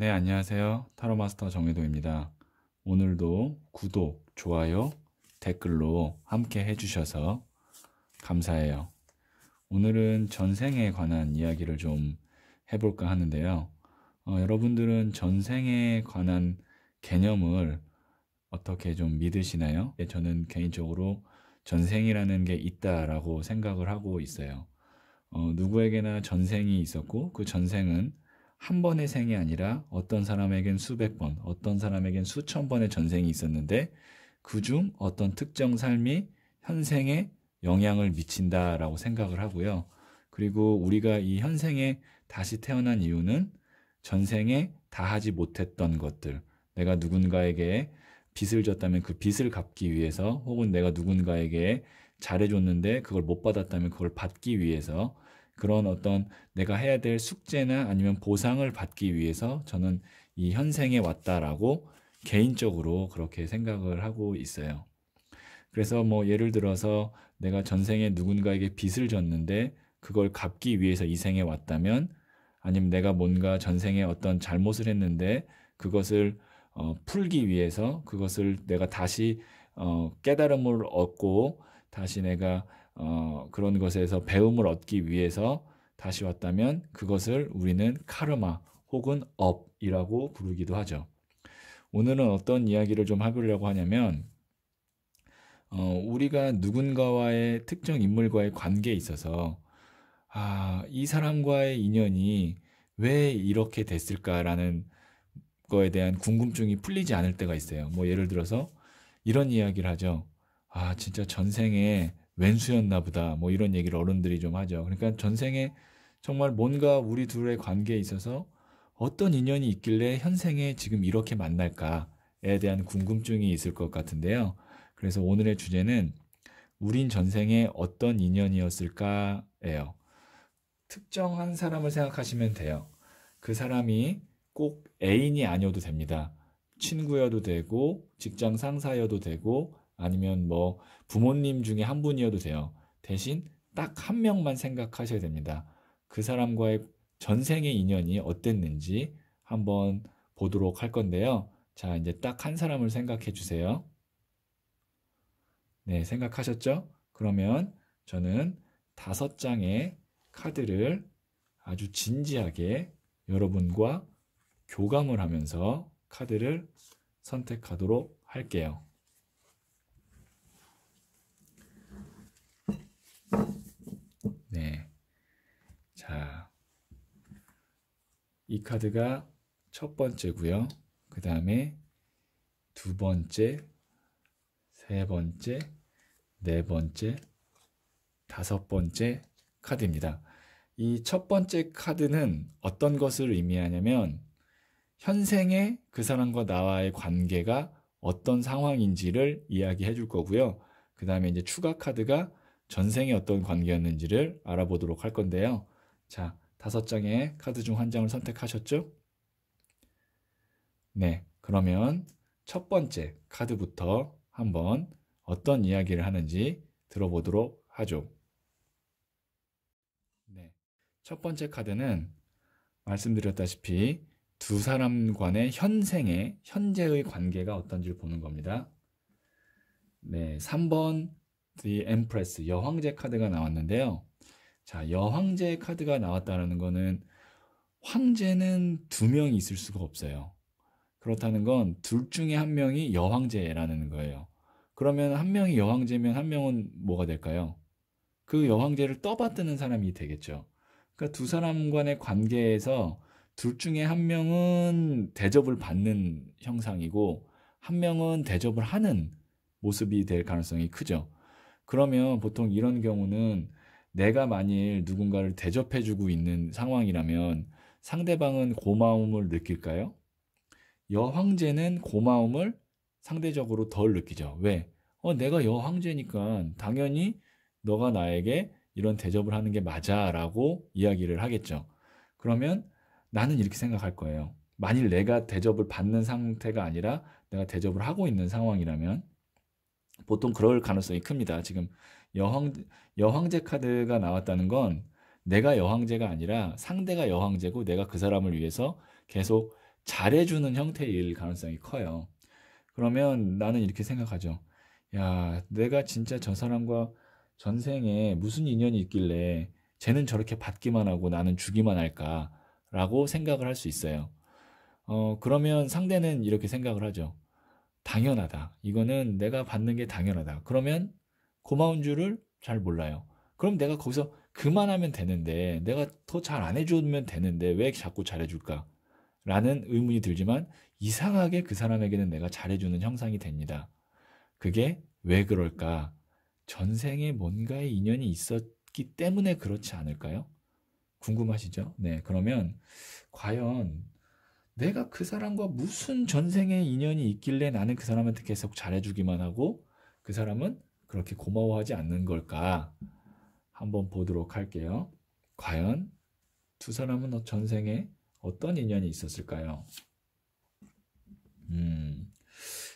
네, 안녕하세요. 타로 마스터 정혜도입니다. 오늘도 구독, 좋아요, 댓글로 함께 해주셔서 감사해요. 오늘은 전생에 관한 이야기를 좀 해볼까 하는데요. 어, 여러분들은 전생에 관한 개념을 어떻게 좀 믿으시나요? 네, 저는 개인적으로 전생이라는 게 있다라고 생각을 하고 있어요. 어, 누구에게나 전생이 있었고 그 전생은 한 번의 생이 아니라 어떤 사람에겐 수백 번, 어떤 사람에겐 수천 번의 전생이 있었는데 그 중 어떤 특정 삶이 현생에 영향을 미친다라고 생각을 하고요. 그리고 우리가 이 현생에 다시 태어난 이유는 전생에 다 하지 못했던 것들, 내가 누군가에게 빚을 졌다면 그 빚을 갚기 위해서 혹은 내가 누군가에게 잘해줬는데 그걸 못 받았다면 그걸 받기 위해서 그런 어떤 내가 해야 될 숙제나 아니면 보상을 받기 위해서 저는 이 현생에 왔다라고 개인적으로 그렇게 생각을 하고 있어요. 그래서 뭐 예를 들어서 내가 전생에 누군가에게 빚을 졌는데 그걸 갚기 위해서 이 생에 왔다면 아니면 내가 뭔가 전생에 어떤 잘못을 했는데 그것을 어, 풀기 위해서 그것을 내가 다시 어, 깨달음을 얻고 다시 내가 어, 그런 것에서 배움을 얻기 위해서 다시 왔다면 그것을 우리는 카르마 혹은 업이라고 부르기도 하죠. 오늘은 어떤 이야기를 좀 해보려고 하냐면 어, 우리가 누군가와의 특정 인물과의 관계에 있어서 아, 이 사람과의 인연이 왜 이렇게 됐을까라는 거에 대한 궁금증이 풀리지 않을 때가 있어요. 뭐 예를 들어서 이런 이야기를 하죠. 아, 진짜 전생에 왼수였나 보다. 뭐 이런 얘기를 어른들이 좀 하죠. 그러니까 전생에 정말 뭔가 우리 둘의 관계에 있어서 어떤 인연이 있길래 현생에 지금 이렇게 만날까에 대한 궁금증이 있을 것 같은데요. 그래서 오늘의 주제는 우린 전생에 어떤 인연이었을까예요. 특정한 사람을 생각하시면 돼요. 그 사람이 꼭 애인이 아니어도 됩니다. 친구여도 되고, 직장 상사여도 되고, 아니면 뭐 부모님 중에 한 분이어도 돼요. 대신 딱 한 명만 생각하셔야 됩니다. 그 사람과의 전생의 인연이 어땠는지 한번 보도록 할 건데요. 자, 이제 딱 한 사람을 생각해 주세요. 네, 생각하셨죠? 그러면 저는 다섯 장의 카드를 아주 진지하게 여러분과 교감을 하면서 카드를 선택하도록 할게요. 네. 자. 이 카드가 첫 번째고요. 그 다음에 두 번째, 세 번째, 네 번째, 다섯 번째 카드입니다. 이 첫 번째 카드는 어떤 것을 의미하냐면 현생의 그 사람과 나와의 관계가 어떤 상황인지를 이야기해 줄 거고요. 그 다음에 이제 추가 카드가 전생에 어떤 관계였는지를 알아보도록 할 건데요. 자, 다섯 장의 카드 중 한 장을 선택하셨죠? 네, 그러면 첫 번째 카드부터 한번 어떤 이야기를 하는지 들어보도록 하죠. 네, 첫 번째 카드는 말씀드렸다시피 두 사람 간의 현생의 현재의 관계가 어떤지를 보는 겁니다. 네, 3번 The Empress 여황제 카드가 나왔는데요. 자, 여황제 카드가 나왔다라는 거는 황제는 두 명이 있을 수가 없어요. 그렇다는 건 둘 중에 한 명이 여황제라는 거예요. 그러면 한 명이 여황제면 한 명은 뭐가 될까요? 그 여황제를 떠받드는 사람이 되겠죠. 그러니까 두 사람 간의 관계에서 둘 중에 한 명은 대접을 받는 형상이고 한 명은 대접을 하는 모습이 될 가능성이 크죠. 그러면 보통 이런 경우는 내가 만일 누군가를 대접해주고 있는 상황이라면 상대방은 고마움을 느낄까요? 여황제는 고마움을 상대적으로 덜 느끼죠. 왜? 어, 내가 여황제니까 당연히 너가 나에게 이런 대접을 하는 게 맞아 라고 이야기를 하겠죠. 그러면 나는 이렇게 생각할 거예요. 만일 내가 대접을 받는 상태가 아니라 내가 대접을 하고 있는 상황이라면 보통 그럴 가능성이 큽니다. 지금 여황 여황제 카드가 나왔다는 건 내가 여황제가 아니라 상대가 여황제고 내가 그 사람을 위해서 계속 잘해주는 형태일 가능성이 커요. 그러면 나는 이렇게 생각하죠. 야, 내가 진짜 저 사람과 전생에 무슨 인연이 있길래 쟤는 저렇게 받기만 하고 나는 주기만 할까라고 생각을 할 수 있어요. 어, 그러면 상대는 이렇게 생각을 하죠. 당연하다. 이거는 내가 받는 게 당연하다. 그러면 고마운 줄을 잘 몰라요. 그럼 내가 거기서 그만하면 되는데 내가 더 잘 안 해주면 되는데 왜 자꾸 잘해줄까? 라는 의문이 들지만 이상하게 그 사람에게는 내가 잘해주는 형상이 됩니다. 그게 왜 그럴까? 전생에 뭔가의 인연이 있었기 때문에 그렇지 않을까요? 궁금하시죠? 네, 그러면 과연 내가 그 사람과 무슨 전생의 인연이 있길래 나는 그 사람한테 계속 잘해주기만 하고 그 사람은 그렇게 고마워하지 않는 걸까? 한번 보도록 할게요. 과연 두 사람은 어, 전생에 어떤 인연이 있었을까요? 음,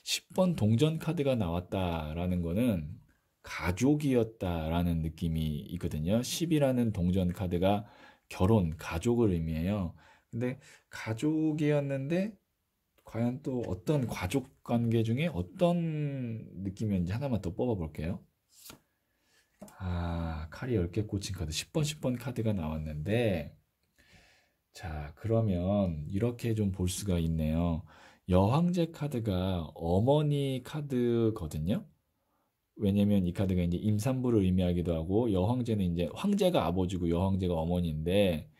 10번 동전 카드가 나왔다라는 거는 가족이었다라는 느낌이 있거든요. 10이라는 동전 카드가 결혼, 가족을 의미해요. 근데 가족이었는데 과연 또 어떤 가족 관계 중에 어떤 느낌이었는지 하나만 더 뽑아볼게요. 아, 칼이 10개 꽂힌 카드. 10번, 10번 카드가 나왔는데, 자, 그러면 이렇게 좀 볼 수가 있네요. 여황제 카드가 어머니 카드거든요. 왜냐면 이 카드가 이제 임산부를 의미하기도 하고, 여황제는 이제 황제가 아버지고 여황제가 어머니인데,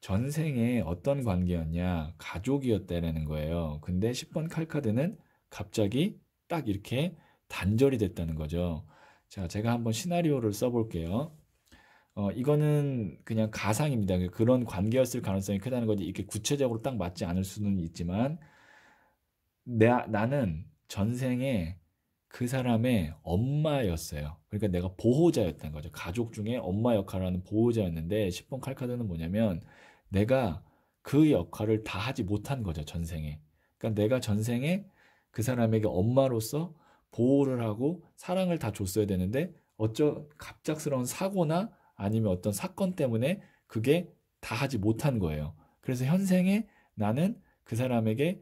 전생에 어떤 관계였냐 가족이었다라는 거예요. 근데 10번 칼카드는 갑자기 딱 이렇게 단절이 됐다는 거죠. 자, 제가 한번 시나리오를 써볼게요. 어, 이거는 그냥 가상입니다. 그, 그런 관계였을 가능성이 크다는 거지. 이게 렇 구체적으로 딱 맞지 않을 수는 있지만, 내, 나는 전생에 그 사람의 엄마였어요. 그러니까 내가 보호자였던 거죠. 가족 중에 엄마 역할을 하는 보호자였는데 10번 칼카드는 뭐냐면 내가 그 역할을 다 하지 못한 거죠. 전생에. 그러니까 내가 전생에 그 사람에게 엄마로서 보호를 하고 사랑을 다 줬어야 되는데 어쩌 갑작스러운 사고나 아니면 어떤 사건 때문에 그게 다 하지 못한 거예요. 그래서 현생에 나는 그 사람에게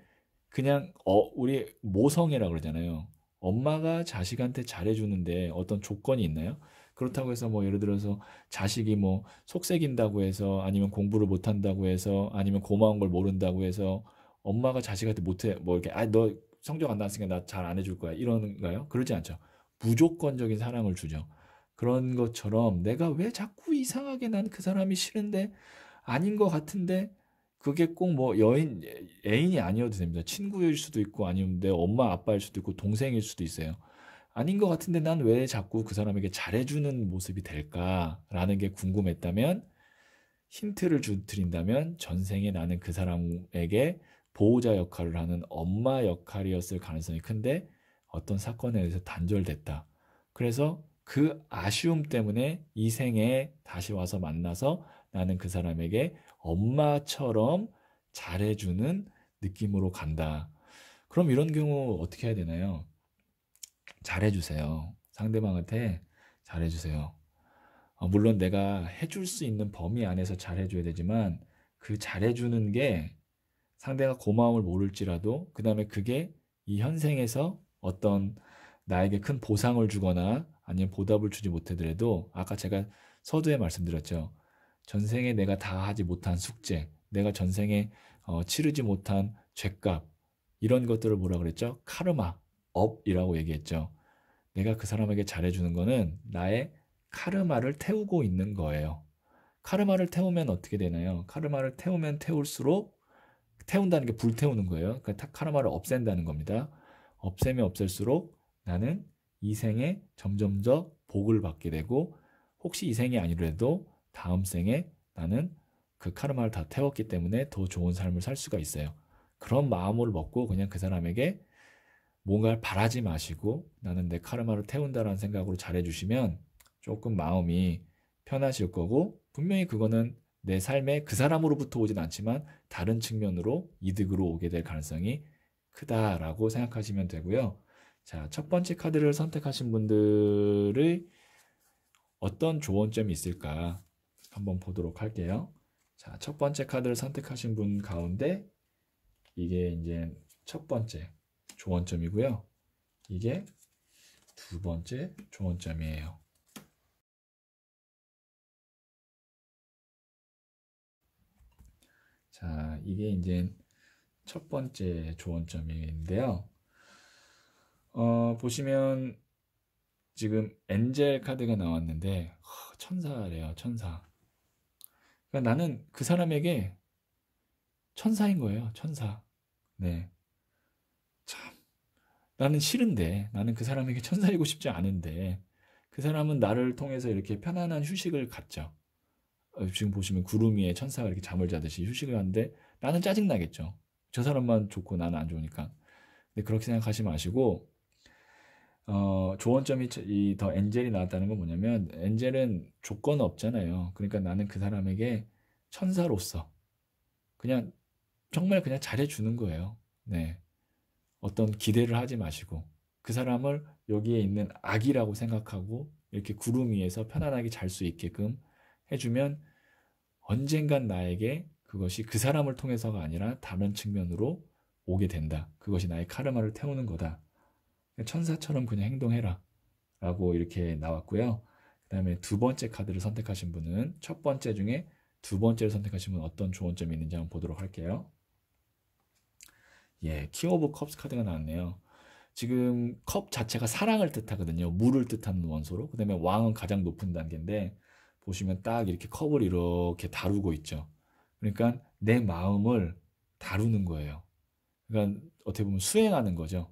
그냥 어 우리 모성애라 그러잖아요. 엄마가 자식한테 잘해주는데 어떤 조건이 있나요? 그렇다고 해서 뭐 예를 들어서 자식이 뭐 속색인다고 해서 아니면 공부를 못한다고 해서 아니면 고마운 걸 모른다고 해서 엄마가 자식한테 못해 뭐 이렇게 아 너 성적 안 나왔으니까 나 잘 안 해줄 거야 이런가요? 그러지 않죠. 무조건적인 사랑을 주죠. 그런 것처럼 내가 왜 자꾸 이상하게 난 그 사람이 싫은데 아닌 것 같은데 그게 꼭 뭐 여인 애인이 아니어도 됩니다. 친구일 수도 있고 아니면 내 엄마 아빠일 수도 있고 동생일 수도 있어요. 아닌 것 같은데 난 왜 자꾸 그 사람에게 잘해주는 모습이 될까라는 게 궁금했다면 힌트를 주 드린다면 전생에 나는 그 사람에게 보호자 역할을 하는 엄마 역할이었을 가능성이 큰데 어떤 사건에 의해서 단절됐다. 그래서 그 아쉬움 때문에 이 생에 다시 와서 만나서 나는 그 사람에게 엄마처럼 잘해주는 느낌으로 간다. 그럼 이런 경우 어떻게 해야 되나요? 잘해주세요. 상대방한테 잘해주세요. 어, 물론 내가 해줄 수 있는 범위 안에서 잘해줘야 되지만 그 잘해주는 게 상대가 고마움을 모를지라도 그 다음에 그게 이 현생에서 어떤 나에게 큰 보상을 주거나 아니면 보답을 주지 못하더라도 아까 제가 서두에 말씀드렸죠. 전생에 내가 다 하지 못한 숙제, 내가 전생에 어, 치르지 못한 죄값 이런 것들을 뭐라 그랬죠? 카르마, 업이라고 얘기했죠. 내가 그 사람에게 잘해주는 거는 나의 카르마를 태우고 있는 거예요. 카르마를 태우면 어떻게 되나요? 카르마를 태우면 태울수록 태운다는 게 불태우는 거예요. 그러니까 카르마를 없앤다는 겁니다. 없애면 없앨수록 나는 이 생에 점점 더 복을 받게 되고 혹시 이 생이 아니더라도 다음 생에 나는 그 카르마를 다 태웠기 때문에 더 좋은 삶을 살 수가 있어요. 그런 마음을 먹고 그냥 그 사람에게 뭔가를 바라지 마시고 나는 내 카르마를 태운다라는 생각으로 잘해주시면 조금 마음이 편하실 거고 분명히 그거는 내 삶에 그 사람으로부터 오진 않지만 다른 측면으로 이득으로 오게 될 가능성이 크다라고 생각하시면 되고요. 자, 첫 번째 카드를 선택하신 분들의 어떤 조언점이 있을까? 한번 보도록 할게요. 자, 첫 번째 카드를 선택하신 분 가운데 이게 이제 첫 번째 조언점이고요. 이게 두 번째 조언점이에요. 자, 이게 이제 첫 번째 조언점인데요. 어, 보시면 지금 엔젤 카드가 나왔는데 천사래요, 천사. 그러니까 나는 그 사람에게 천사인 거예요. 천사. 네. 참. 나는 싫은데, 나는 그 사람에게 천사이고 싶지 않은데, 그 사람은 나를 통해서 이렇게 편안한 휴식을 갖죠. 어, 지금 보시면 구름 위에 천사가 이렇게 잠을 자듯이 휴식을 하는데, 나는 짜증나겠죠. 저 사람만 좋고 나는 안 좋으니까. 근데 그렇게 생각하지 마시고, 어, 조언점이 이더 엔젤이 나왔다는 건 뭐냐면 엔젤은 조건 없잖아요. 그러니까 나는 그 사람에게 천사로서 그냥 정말 그냥 잘해주는 거예요. 네. 어떤 기대를 하지 마시고 그 사람을 여기에 있는 악이라고 생각하고 이렇게 구름 위에서 편안하게 잘 수 있게끔 해주면 언젠간 나에게 그것이 그 사람을 통해서가 아니라 다른 측면으로 오게 된다. 그것이 나의 카르마를 태우는 거다. 천사처럼 그냥 행동해라. 라고 이렇게 나왔고요. 그 다음에 두 번째 카드를 선택하신 분은 첫 번째 중에 두 번째를 선택하신 분은 어떤 좋은 점이 있는지 한번 보도록 할게요. 예, 킹 오브 컵스 카드가 나왔네요. 지금 컵 자체가 사랑을 뜻하거든요. 물을 뜻하는 원소로. 그 다음에 왕은 가장 높은 단계인데 보시면 딱 이렇게 컵을 이렇게 다루고 있죠. 그러니까 내 마음을 다루는 거예요. 그러니까 어떻게 보면 수행하는 거죠.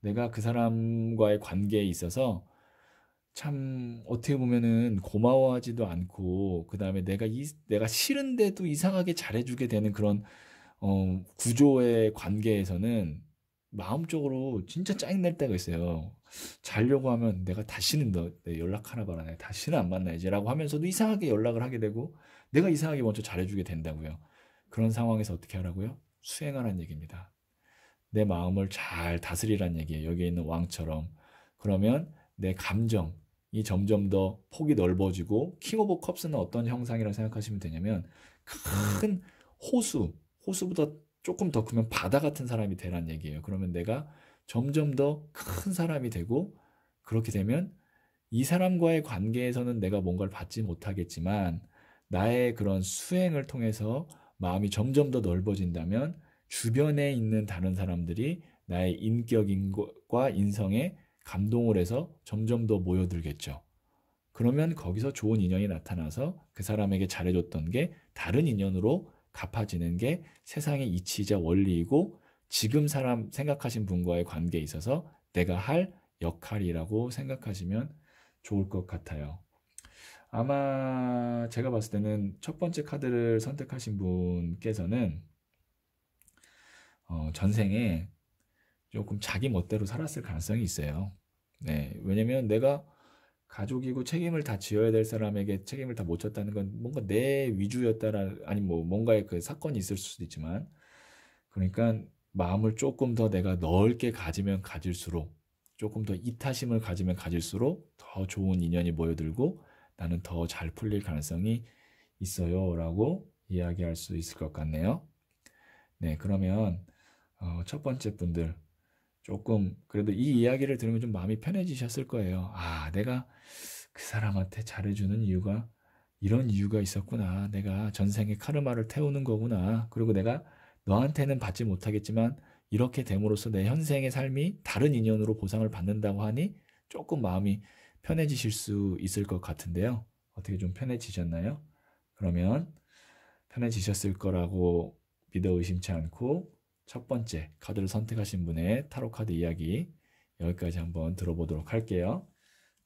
내가 그 사람과의 관계에 있어서 참 어떻게 보면은 고마워하지도 않고 그다음에 내가 이 내가 싫은데도 이상하게 잘해주게 되는 그런 어 구조의 관계에서는 마음적으로 진짜 짜증 날 때가 있어요. 자려고 하면 내가 다시는 너 연락하나 봐라. 내가 다시는 안 만나야지라고 하면서도 이상하게 연락을 하게 되고 내가 이상하게 먼저 잘해주게 된다고요. 그런 상황에서 어떻게 하라고요? 수행하라는 얘기입니다. 내 마음을 잘 다스리란 얘기예요. 여기에 있는 왕처럼. 그러면 내 감정이 점점 더 폭이 넓어지고 킹 오브 컵스는 어떤 형상이라고 생각하시면 되냐면 큰 호수, 호수보다 조금 더 크면 바다 같은 사람이 되란 얘기예요. 그러면 내가 점점 더 큰 사람이 되고 그렇게 되면 이 사람과의 관계에서는 내가 뭔가를 받지 못하겠지만 나의 그런 수행을 통해서 마음이 점점 더 넓어진다면 주변에 있는 다른 사람들이 나의 인격과 인성에 감동을 해서 점점 더 모여들겠죠. 그러면 거기서 좋은 인연이 나타나서 그 사람에게 잘해줬던 게 다른 인연으로 갚아지는 게 세상의 이치이자 원리이고 지금 사람 생각하신 분과의 관계에 있어서 내가 할 역할이라고 생각하시면 좋을 것 같아요. 아마 제가 봤을 때는 첫 번째 카드를 선택하신 분께서는 어, 전생에 조금 자기 멋대로 살았을 가능성이 있어요. 네, 왜냐면 내가 가족이고 책임을 다 지어야 될 사람에게 책임을 다못 졌다는 건 뭔가 내 위주였다라 아니 뭐 뭔가의 그 사건이 있을 수도 있지만 그러니까 마음을 조금 더 내가 넓게 가지면 가질수록 조금 더 이타심을 가지면 가질수록 더 좋은 인연이 모여들고 나는 더 잘 풀릴 가능성이 있어요라고 이야기할 수 있을 것 같네요. 네, 그러면 어, 첫 번째 분들 조금 그래도 이 이야기를 들으면 좀 마음이 편해지셨을 거예요. 아, 내가 그 사람한테 잘해주는 이유가 이런 이유가 있었구나. 내가 전생에 카르마를 태우는 거구나. 그리고 내가 너한테는 받지 못하겠지만 이렇게 됨으로써 내 현생의 삶이 다른 인연으로 보상을 받는다고 하니 조금 마음이 편해지실 수 있을 것 같은데요. 어떻게 좀 편해지셨나요? 그러면 편해지셨을 거라고 믿어 의심치 않고 첫 번째 카드를 선택하신 분의 타로 카드 이야기 여기까지 한번 들어보도록 할게요.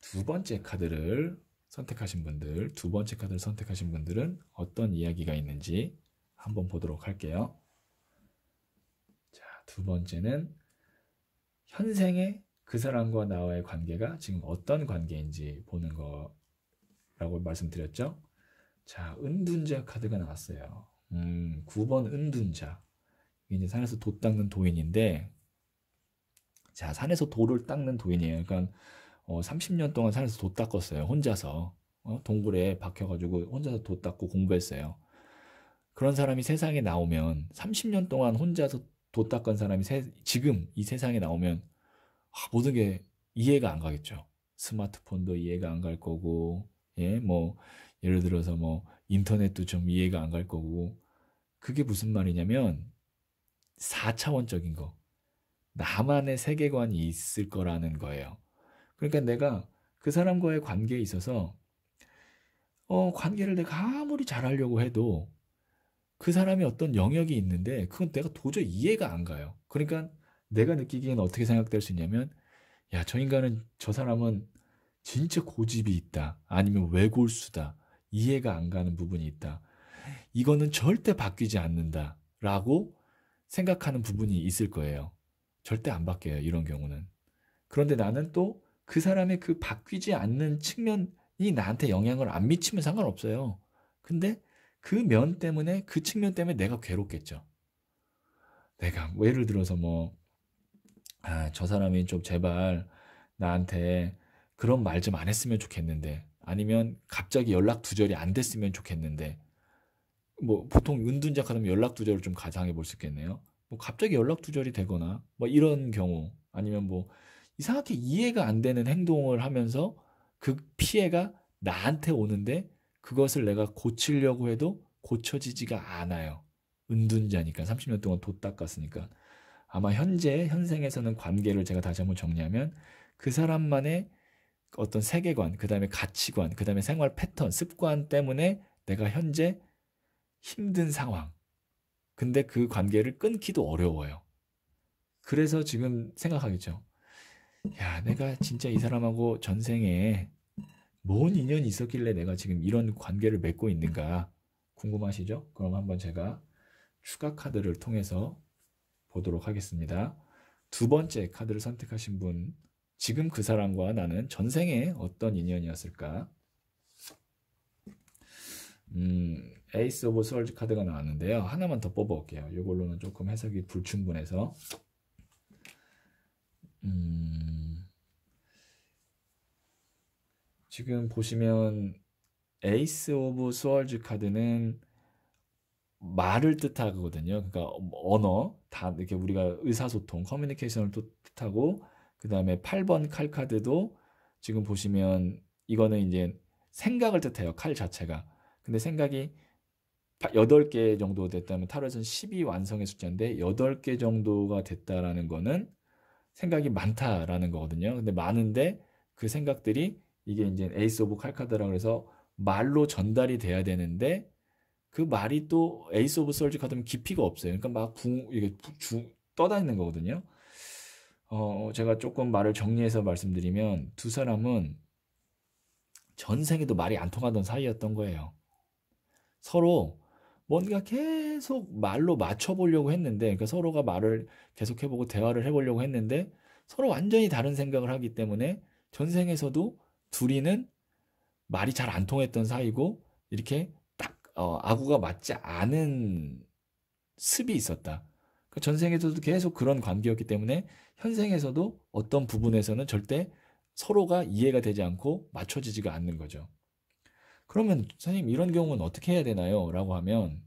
두 번째 카드를 선택하신 분들, 두 번째 카드를 선택하신 분들은 어떤 이야기가 있는지 한번 보도록 할게요. 자, 두 번째는 현생의 그 사람과 나와의 관계가 지금 어떤 관계인지 보는 거라고 말씀드렸죠. 자, 은둔자 카드가 나왔어요. 음, 9번 은둔자. 이제 산에서 돛 닦는 도인인데 자 산에서 도를 닦는 도인이에요. 그러니까 어, 30년 동안 산에서 돛 닦았어요. 혼자서 어? 동굴에 박혀가지고 혼자서 돛 닦고 공부했어요. 그런 사람이 세상에 나오면 30년 동안 혼자서 돛 닦은 사람이 세, 지금 이 세상에 나오면 아, 모든 게 이해가 안 가겠죠. 스마트폰도 이해가 안 갈 거고, 예, 뭐, 예를 들어서 뭐, 인터넷도 좀 이해가 안 갈 거고, 그게 무슨 말이냐면, 4차원적인 거. 나만의 세계관이 있을 거라는 거예요. 그러니까 내가 그 사람과의 관계에 있어서 어, 관계를 내가 아무리 잘하려고 해도 그 사람이 어떤 영역이 있는데 그건 내가 도저히 이해가 안 가요. 그러니까 내가 느끼기엔 어떻게 생각될 수 있냐면 야, 저 인간은 저 사람은 진짜 고집이 있다. 아니면 왜골수다. 이해가 안 가는 부분이 있다. 이거는 절대 바뀌지 않는다. 라고 생각하는 부분이 있을 거예요. 절대 안 바뀌어요. 이런 경우는. 그런데 나는 또 그 사람의 그 바뀌지 않는 측면이 나한테 영향을 안 미치면 상관없어요. 근데 그 면 때문에 그 측면 때문에 내가 괴롭겠죠. 내가 뭐 예를 들어서 뭐 아, 저 사람이 좀 제발 나한테 그런 말 좀 안 했으면 좋겠는데 아니면 갑자기 연락 두절이 안 됐으면 좋겠는데 뭐 보통 은둔자 하면 연락 두절을 좀 가상해 볼 수 있겠네요. 뭐 갑자기 연락 두절이 되거나 뭐 이런 경우 아니면 뭐 이상하게 이해가 안 되는 행동을 하면서 그 피해가 나한테 오는데 그것을 내가 고치려고 해도 고쳐지지가 않아요. 은둔자니까 30년 동안 도 닦았으니까 아마 현재 현생에서는 관계를 제가 다시 한번 정리하면 그 사람만의 어떤 세계관, 그 다음에 가치관, 그 다음에 생활 패턴, 습관 때문에 내가 현재 힘든 상황. 근데 그 관계를 끊기도 어려워요. 그래서 지금 생각하겠죠. 야, 내가 진짜 이 사람하고 전생에 뭔 인연이 있었길래 내가 지금 이런 관계를 맺고 있는가 궁금하시죠? 그럼 한번 제가 추가 카드를 통해서 보도록 하겠습니다. 두 번째 카드를 선택하신 분, 지금 그 사람과 나는 전생에 어떤 인연이었을까? 음, 에이스 오브 솔즈 카드가 나왔는데요. 하나만 더 뽑아볼게요. 이걸로는 조금 해석이 불충분해서 음... 지금 보시면 에이스 오브 소울즈 카드는 말을 뜻하거든요. 그러니까 언어, 다 이렇게 우리가 의사소통, 커뮤니케이션을 뜻하고 그 다음에 8번 칼 카드도 지금 보시면 이거는 이제 생각을 뜻해요. 칼 자체가. 근데 생각이 여덟 개 정도 됐다면 타로에서는 12 완성의 숫자인데 여덟 개 정도가 됐다라는 거는 생각이 많다라는 거거든요. 근데 많은데 그 생각들이 이게 이제 에이스 오브 칼카드라그래서 말로 전달이 돼야 되는데 그 말이 또 에이스 오브 솔직 카드면 깊이가 없어요. 그러니까 막 붕, 이게 주, 떠다니는 거거든요. 어, 어, 제가 조금 말을 정리해서 말씀드리면 두 사람은 전생에도 말이 안 통하던 사이였던 거예요. 서로 뭔가 계속 말로 맞춰보려고 했는데, 그 서로가 말을 계속 해보고 대화를 해보려고 했는데, 서로 완전히 다른 생각을 하기 때문에 전생에서도 둘이는 말이 잘 안 통했던 사이고, 이렇게 딱, 어, 아구가 맞지 않은 습이 있었다. 그 그러니까 전생에서도 계속 그런 관계였기 때문에 현생에서도 어떤 부분에서는 절대 서로가 이해가 되지 않고 맞춰지지가 않는 거죠. 그러면 선생님 이런 경우는 어떻게 해야 되나요? 라고 하면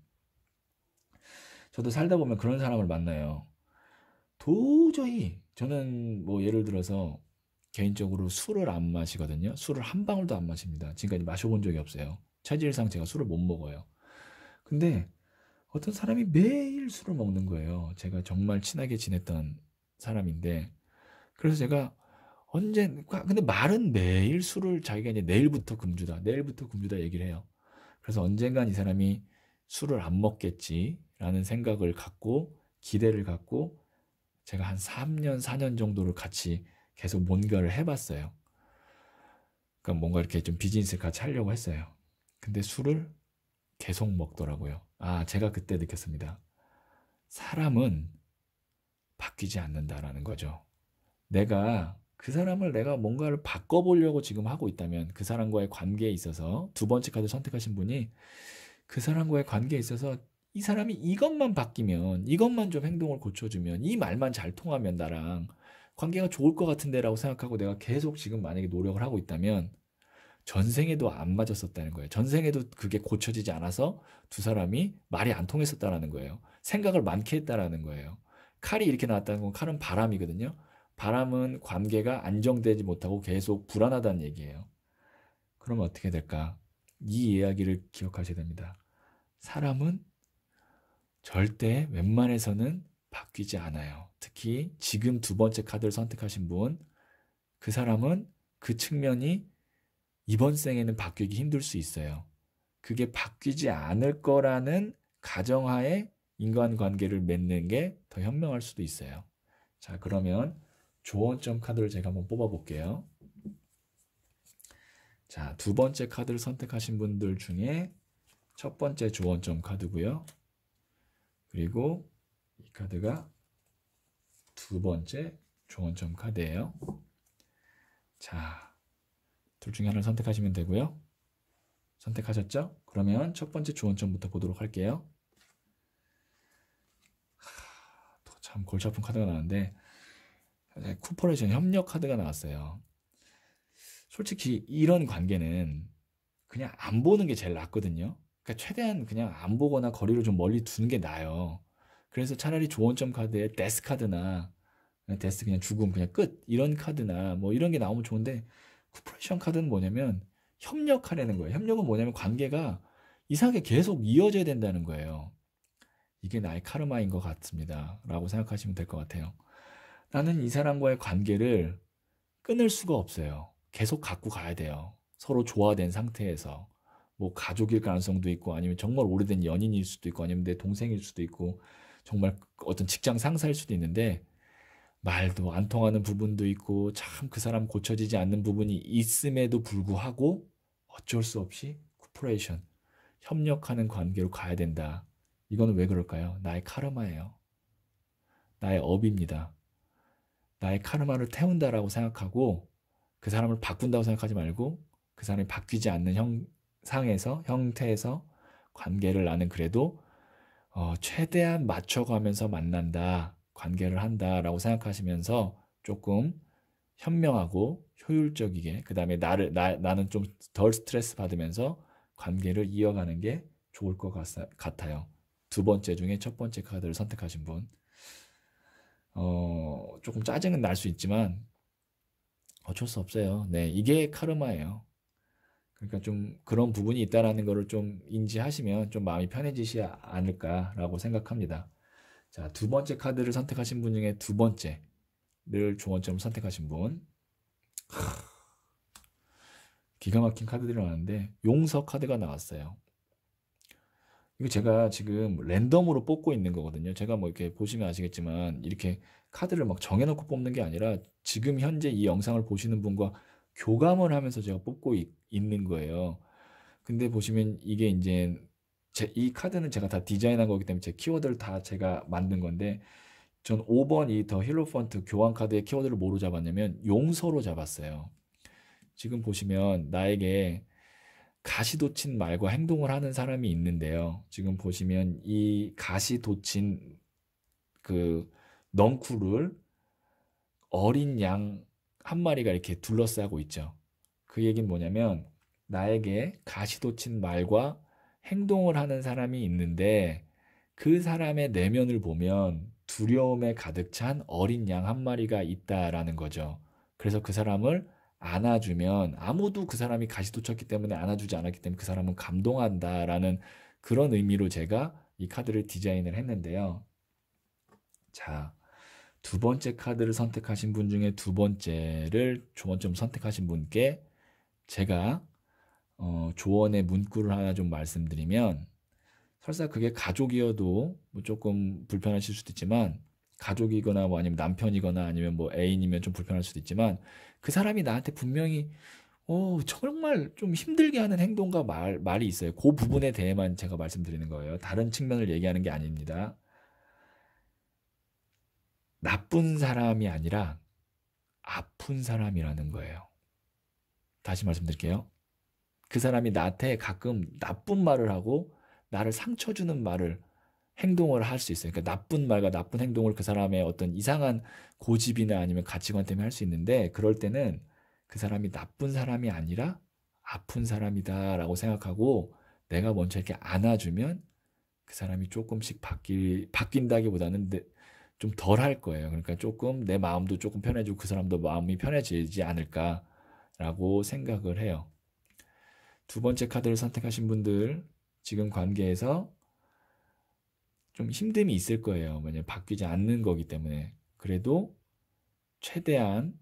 저도 살다 보면 그런 사람을 만나요. 도저히 저는 뭐 예를 들어서 개인적으로 술을 안 마시거든요. 술을 한 방울도 안 마십니다. 지금까지 마셔본 적이 없어요. 체질상 제가 술을 못 먹어요. 근데 어떤 사람이 매일 술을 먹는 거예요. 제가 정말 친하게 지냈던 사람인데 그래서 제가 언제 아, 근데 말은 매일 술을 자기가 이제 내일부터 금주다 내일부터 금주다 얘기를 해요. 그래서 언젠간 이 사람이 술을 안 먹겠지라는 생각을 갖고 기대를 갖고 제가 한 3년 4년 정도를 같이 계속 뭔가를 해봤어요. 그러니까 뭔가 이렇게 좀 비즈니스를 같이 하려고 했어요. 근데 술을 계속 먹더라고요. 아 제가 그때 느꼈습니다. 사람은 바뀌지 않는다라는 거죠. 내가 그 사람을 내가 뭔가를 바꿔보려고 지금 하고 있다면 그 사람과의 관계에 있어서 두 번째 카드 선택하신 분이 그 사람과의 관계에 있어서 이 사람이 이것만 바뀌면 이것만 좀 행동을 고쳐주면 이 말만 잘 통하면 나랑 관계가 좋을 것 같은데라고 생각하고 내가 계속 지금 만약에 노력을 하고 있다면 전생에도 안 맞았었다는 거예요. 전생에도 그게 고쳐지지 않아서 두 사람이 말이 안 통했었다라는 거예요. 생각을 많게 했다라는 거예요. 칼이 이렇게 나왔다는 건 칼은 바람이거든요. 바람은 관계가 안정되지 못하고 계속 불안하다는 얘기예요. 그럼 어떻게 될까? 이 이야기를 기억하셔야 됩니다. 사람은 절대 웬만해서는 바뀌지 않아요. 특히 지금 두 번째 카드를 선택하신 분, 그 사람은 그 측면이 이번 생에는 바뀌기 힘들 수 있어요. 그게 바뀌지 않을 거라는 가정하에 인간관계를 맺는 게 더 현명할 수도 있어요. 자, 그러면 조언점 카드를 제가 한번 뽑아볼게요. 자, 두 번째 카드를 선택하신 분들 중에 첫 번째 조언점 카드고요. 그리고 이 카드가 두 번째 조언점 카드예요. 자, 둘 중에 하나를 선택하시면 되고요. 선택하셨죠? 그러면 첫 번째 조언점부터 보도록 할게요. 참 골치 아픈 카드가 나는데 네, 쿠퍼레이션 협력 카드가 나왔어요. 솔직히 이런 관계는 그냥 안 보는 게 제일 낫거든요. 그러니까 최대한 그냥 안 보거나 거리를 좀 멀리 두는 게 나아요. 그래서 차라리 조언점 카드에 데스 카드나 네, 데스 그냥 죽음 그냥 끝 이런 카드나 뭐 이런 게 나오면 좋은데 쿠퍼레이션 카드는 뭐냐면 협력하려는 거예요. 협력은 뭐냐면 관계가 이상하게 계속 이어져야 된다는 거예요. 이게 나의 카르마인 것 같습니다. 라고 생각하시면 될 것 같아요. 나는 이 사람과의 관계를 끊을 수가 없어요. 계속 갖고 가야 돼요. 서로 조화된 상태에서. 뭐 가족일 가능성도 있고 아니면 정말 오래된 연인일 수도 있고 아니면 내 동생일 수도 있고 정말 어떤 직장 상사일 수도 있는데 말도 안 통하는 부분도 있고 참 그 사람 고쳐지지 않는 부분이 있음에도 불구하고 어쩔 수 없이 쿠퍼레이션 협력하는 관계로 가야 된다. 이거는왜 그럴까요? 나의 카르마예요. 나의 업입니다. 나의 카르마를 태운다라고 생각하고 그 사람을 바꾼다고 생각하지 말고 그 사람이 바뀌지 않는 형상에서 형태에서 관계를 나는 그래도 어, 최대한 맞춰가면서 만난다 관계를 한다라고 생각하시면서 조금 현명하고 효율적이게 그 다음에 나를 나, 나는 좀 덜 스트레스 받으면서 관계를 이어가는 게 좋을 것 같, 아요두 번째 중에 첫 번째 카드를 선택하신 분. 어, 조금 짜증은 날 수 있지만 어쩔 수 없어요. 네, 이게 카르마예요. 그러니까 좀 그런 부분이 있다라는 거를 좀 인지하시면 좀 마음이 편해지지 않을까라고 생각합니다. 자, 두 번째 카드를 선택하신 분 중에 두 번째를 조언점럼 선택하신 분. 기가 막힌 카드들이 나왔는데 용서 카드가 나왔어요. 이거 제가 지금 랜덤으로 뽑고 있는 거거든요. 제가 뭐 이렇게 보시면 아시겠지만 이렇게 카드를 막 정해놓고 뽑는 게 아니라 지금 현재 이 영상을 보시는 분과 교감을 하면서 제가 뽑고 있, 는 거예요. 근데 보시면 이게 이제 제, 이 카드는 제가 다 디자인한 거기 때문에 제 키워드를 다 제가 만든 건데 전 5번 이 더 힐로펀트 교환 카드의 키워드를 뭐로 잡았냐면 용서로 잡았어요. 지금 보시면 나에게 가시도친 말과 행동을 하는 사람이 있는데요. 지금 보시면 이 가시도친 그 넝쿨을 어린 양 한 마리가 이렇게 둘러싸고 있죠. 그 얘기는 뭐냐면 나에게 가시도친 말과 행동을 하는 사람이 있는데 그 사람의 내면을 보면 두려움에 가득 찬 어린 양 한 마리가 있다라는 거죠. 그래서 그 사람을 안아주면 아무도 그 사람이 가시도쳤기 때문에 안아주지 않았기 때문에 그 사람은 감동한다라는 그런 의미로 제가 이 카드를 디자인을 했는데요. 자, 두 번째 카드를 선택하신 분 중에 두 번째를 조언좀 선택하신 분께 제가 어, 조언의 문구를 하나 좀 말씀드리면 설사 그게 가족이어도 뭐 조금 불편하실 수도 있지만 가족이거나 뭐 아니면 남편이거나 아니면 뭐 애인이면 좀 불편할 수도 있지만 그 사람이 나한테 분명히 어, 정말 좀 힘들게 하는 행동과 말, 말이 있어요. 그 부분에 대해만 제가 말씀드리는 거예요. 다른 측면을 얘기하는 게 아닙니다. 나쁜 사람이 아니라 아픈 사람이라는 거예요. 다시 말씀드릴게요. 그 사람이 나한테 가끔 나쁜 말을 하고 나를 상처 주는 말을 행동을 할 수 있어요. 그러니까 나쁜 말과 나쁜 행동을 그 사람의 어떤 이상한 고집이나 아니면 가치관 때문에 할 수 있는데 그럴 때는 그 사람이 나쁜 사람이 아니라 아픈 사람이다라고 생각하고 내가 먼저 이렇게 안아주면 그 사람이 조금씩 바뀔 바뀐다기보다는 좀 덜 할 거예요. 그러니까 조금 내 마음도 조금 편해지고 그 사람도 마음이 편해지지 않을까라고 생각을 해요. 두 번째 카드를 선택하신 분들 지금 관계에서 좀 힘듦이 있을 거예요. 왜냐면 바뀌지 않는 거기 때문에. 그래도 최대한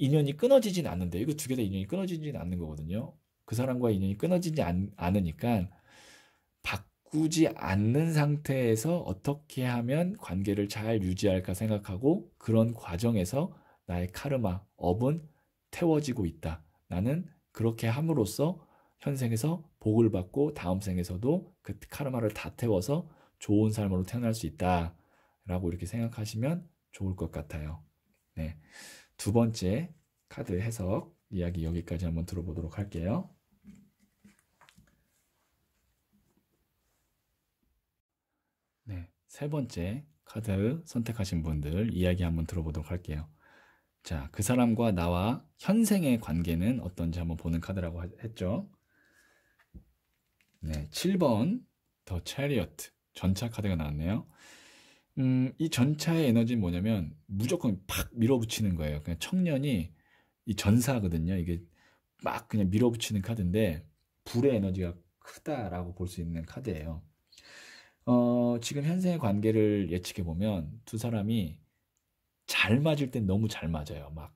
인연이 끊어지진 않는데 이거 두 개 다 인연이 끊어지진 않는 거거든요. 그 사람과 인연이 끊어지지 않으니까 바꾸지 않는 상태에서 어떻게 하면 관계를 잘 유지할까 생각하고 그런 과정에서 나의 카르마, 업은 태워지고 있다. 나는 그렇게 함으로써 현생에서 복을 받고 다음 생에서도 그 카르마를 다 태워서 좋은 삶으로 태어날 수 있다라고 이렇게 생각하시면 좋을 것 같아요. 네. 두 번째 카드 해석 이야기 여기까지 한번 들어보도록 할게요. 네. 세 번째 카드 선택하신 분들 이야기 한번 들어보도록 할게요. 자, 그 사람과 나와 현생의 관계는 어떤지 한번 보는 카드라고 했죠. 네, 7번 더 체리어트. 전차 카드가 나왔네요. 음, 이 전차의 에너지는 뭐냐면 무조건 팍 밀어붙이는 거예요. 그냥 청년이 이 전사거든요. 이게 막 그냥 밀어붙이는 카드인데 불의 에너지가 크다라고 볼 수 있는 카드예요. 어, 지금 현생의 관계를 예측해 보면 두 사람이 잘 맞을 땐 너무 잘 맞아요. 막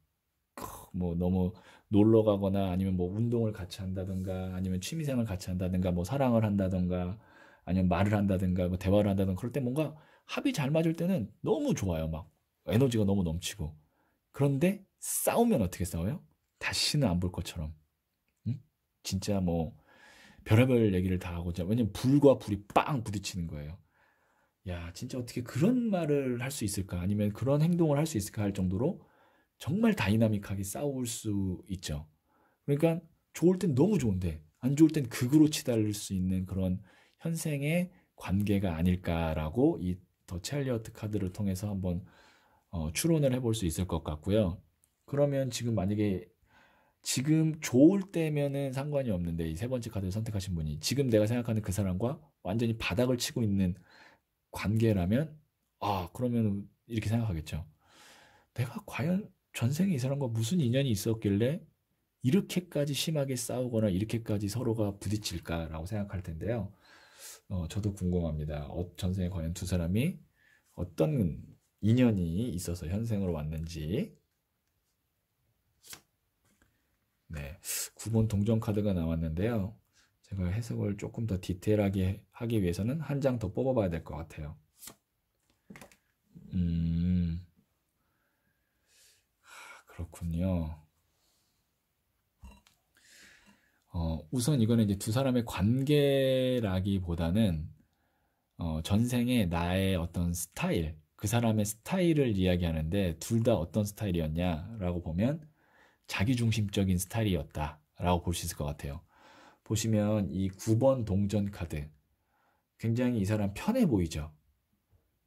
뭐 너무 놀러 가거나 아니면 뭐 운동을 같이 한다든가 아니면 취미생활 같이 한다든가 뭐 사랑을 한다든가 아니면 말을 한다든가 뭐 대화를 한다든가 그럴 때 뭔가 합이 잘 맞을 때는 너무 좋아요. 막 에너지가 너무 넘치고. 그런데 싸우면 어떻게 싸워요? 다시는 안 볼 것처럼. 응? 진짜 뭐 별의별 얘기를 다 하고 왜냐면 불과 불이 빵 부딪히는 거예요. 야, 진짜 어떻게 그런 말을 할 수 있을까? 아니면 그런 행동을 할 수 있을까 할 정도로 정말 다이나믹하게 싸울 수 있죠. 그러니까 좋을 땐 너무 좋은데 안 좋을 땐 극으로 치달릴 수 있는 그런 현생의 관계가 아닐까라고 이더 첼리어트 카드를 통해서 한번 어, 추론을 해볼 수 있을 것 같고요. 그러면 지금 만약에 지금 좋을 때면은 상관이 없는데 이 세 번째 카드를 선택하신 분이 지금 내가 생각하는 그 사람과 완전히 바닥을 치고 있는 관계라면 아 그러면 이렇게 생각하겠죠. 내가 과연 전생에 이 사람과 무슨 인연이 있었길래 이렇게까지 심하게 싸우거나 이렇게까지 서로가 부딪칠까라고 생각할 텐데요. 어, 저도 궁금합니다. 어, 전생에 과연 두 사람이 어떤 인연이 있어서 현생으로 왔는지. 네. 9번 동전 카드가 나왔는데요. 제가 해석을 조금 더 디테일하게 하기 위해서는 한 장 더 뽑아봐야 될 것 같아요. 음. 그렇군요. 어, 우선 이거는 이제 두 사람의 관계라기보다는 어, 전생에 나의 어떤 스타일, 그 사람의 스타일을 이야기하는데 둘 다 어떤 스타일이었냐라고 보면 자기중심적인 스타일이었다라고 볼 수 있을 것 같아요. 보시면 이 9번 동전 카드 굉장히 이 사람 편해 보이죠.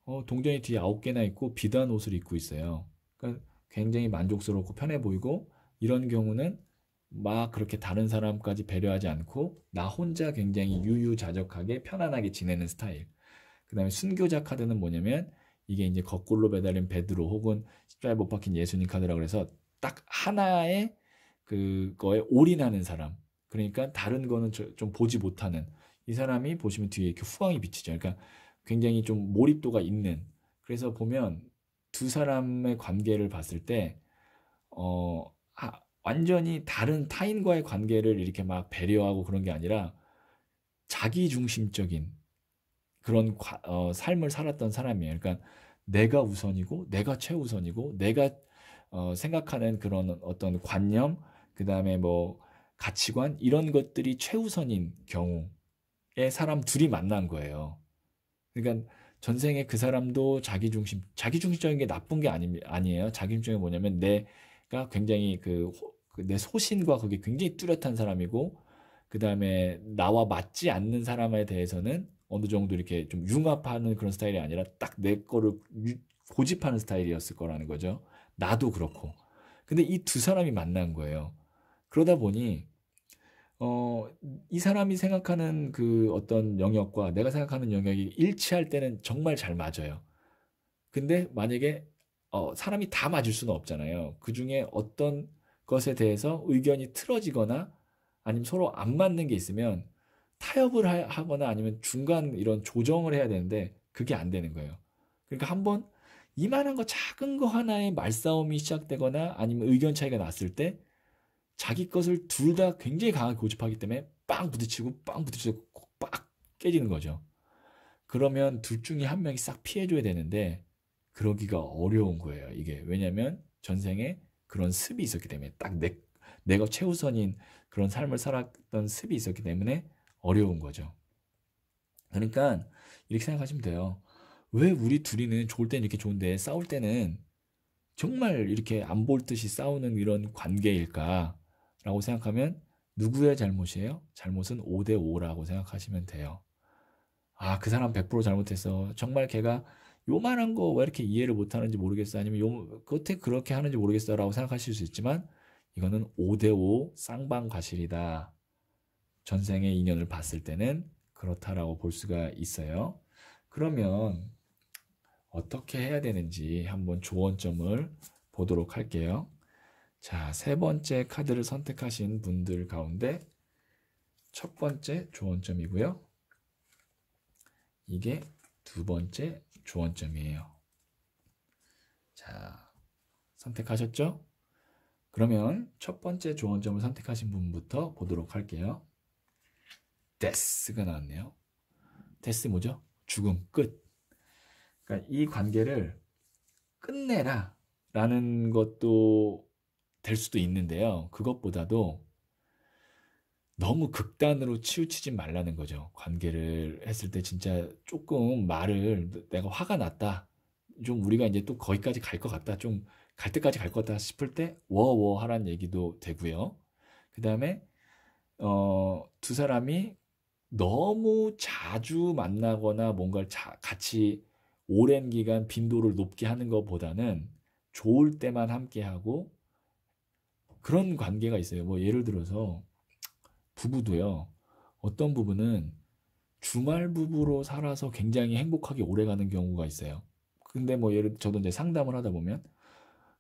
어, 동전이 뒤에 9개나 있고 비단 옷을 입고 있어요. 그러니까 굉장히 만족스럽고 편해 보이고 이런 경우는 막 그렇게 다른 사람까지 배려하지 않고 나 혼자 굉장히 유유자적하게 편안하게 지내는 스타일. 그 다음에 순교자 카드는 뭐냐면 이게 이제 거꾸로 매달린 베드로 혹은 십자에 못 박힌 예수님 카드라 그래서 딱 하나의 그거에 올인하는 사람. 그러니까 다른 거는 좀 보지 못하는 이 사람이 보시면 뒤에 이렇게 후광이 비치죠. 그러니까 굉장히 좀 몰입도가 있는. 그래서 보면 두 사람의 관계를 봤을 때, 어, 아, 완전히 다른 타인과의 관계를 이렇게 막 배려하고 그런 게 아니라 자기 중심적인 그런 과, 어, 삶을 살았던 사람이에요. 그러니까 내가 우선이고 내가 최우선이고 내가 어, 생각하는 그런 어떤 관념 그 다음에 뭐 가치관 이런 것들이 최우선인 경우에 사람 둘이 만난 거예요. 그러니까 전생에 그 사람도 자기 중심 자기 중심적인 게 나쁜 게 아니, 아니에요. 자기 중심이 뭐냐면 내가 굉장히 그 호, 그 내 소신과 그게 굉장히 뚜렷한 사람이고 그 다음에 나와 맞지 않는 사람에 대해서는 어느 정도 이렇게 좀 융합하는 그런 스타일이 아니라 딱 내 거를 고집하는 스타일이었을 거라는 거죠. 나도 그렇고. 근데 이 두 사람이 만난 거예요. 그러다 보니 어, 이 사람이 생각하는 그 어떤 영역과 내가 생각하는 영역이 일치할 때는 정말 잘 맞아요. 근데 만약에 어, 사람이 다 맞을 수는 없잖아요. 그 중에 어떤 것에 대해서 의견이 틀어지거나 아니면 서로 안 맞는 게 있으면 타협을 하거나 아니면 중간 이런 조정을 해야 되는데 그게 안 되는 거예요. 그러니까 한번 이만한 거 작은 거 하나의 말싸움이 시작되거나 아니면 의견 차이가 났을 때 자기 것을 둘 다 굉장히 강하게 고집하기 때문에 빵 부딪히고 빵 부딪히고 빡 깨지는 거죠. 그러면 둘 중에 한 명이 싹 피해줘야 되는데 그러기가 어려운 거예요. 이게 왜냐하면 전생에 그런 습이 있었기 때문에 딱 내, 내가 최우선인 그런 삶을 살았던 습이 있었기 때문에 어려운 거죠. 그러니까 이렇게 생각하시면 돼요. 왜 우리 둘이는 좋을 때는 이렇게 좋은데 싸울 때는 정말 이렇게 안 볼 듯이 싸우는 이런 관계일까라고 생각하면 누구의 잘못이에요? 잘못은 5대 5라고 생각하시면 돼요. 아, 그 사람 100% 잘못했어. 정말 걔가 요만한 거 왜 이렇게 이해를 못하는지 모르겠어 아니면 요 끝에 그렇게 하는지 모르겠어라고 생각하실 수 있지만 이거는 5대5 쌍방 과실이다. 전생의 인연을 봤을 때는 그렇다라고 볼 수가 있어요. 그러면 어떻게 해야 되는지 한번 조언점을 보도록 할게요. 자, 세 번째 카드를 선택하신 분들 가운데 첫 번째 조언점이고요. 이게 두 번째 조언점이에요. 자, 선택하셨죠? 그러면 첫 번째 조언점을 선택하신 분부터 보도록 할게요. 데스가 나왔네요. 데스 뭐죠? 죽음, 끝. 그러니까 이 관계를 끝내라 라는 것도 될 수도 있는데요. 그것보다도 너무 극단으로 치우치지 말라는 거죠. 관계를 했을 때 진짜 조금 말을 내가 화가 났다. 좀 우리가 이제 또 거기까지 갈 것 같다. 좀 갈 때까지 갈 것 같다 싶을 때 워워 하라는 얘기도 되고요. 그다음에 어, 두 사람이 너무 자주 만나거나 뭔가를 자, 같이 오랜 기간 빈도를 높게 하는 것보다는 좋을 때만 함께하고 그런 관계가 있어요. 뭐 예를 들어서 부부도요. 어떤 부부는 주말 부부로 살아서 굉장히 행복하게 오래가는 경우가 있어요. 근데 뭐 예를 저도 이제 상담을 하다 보면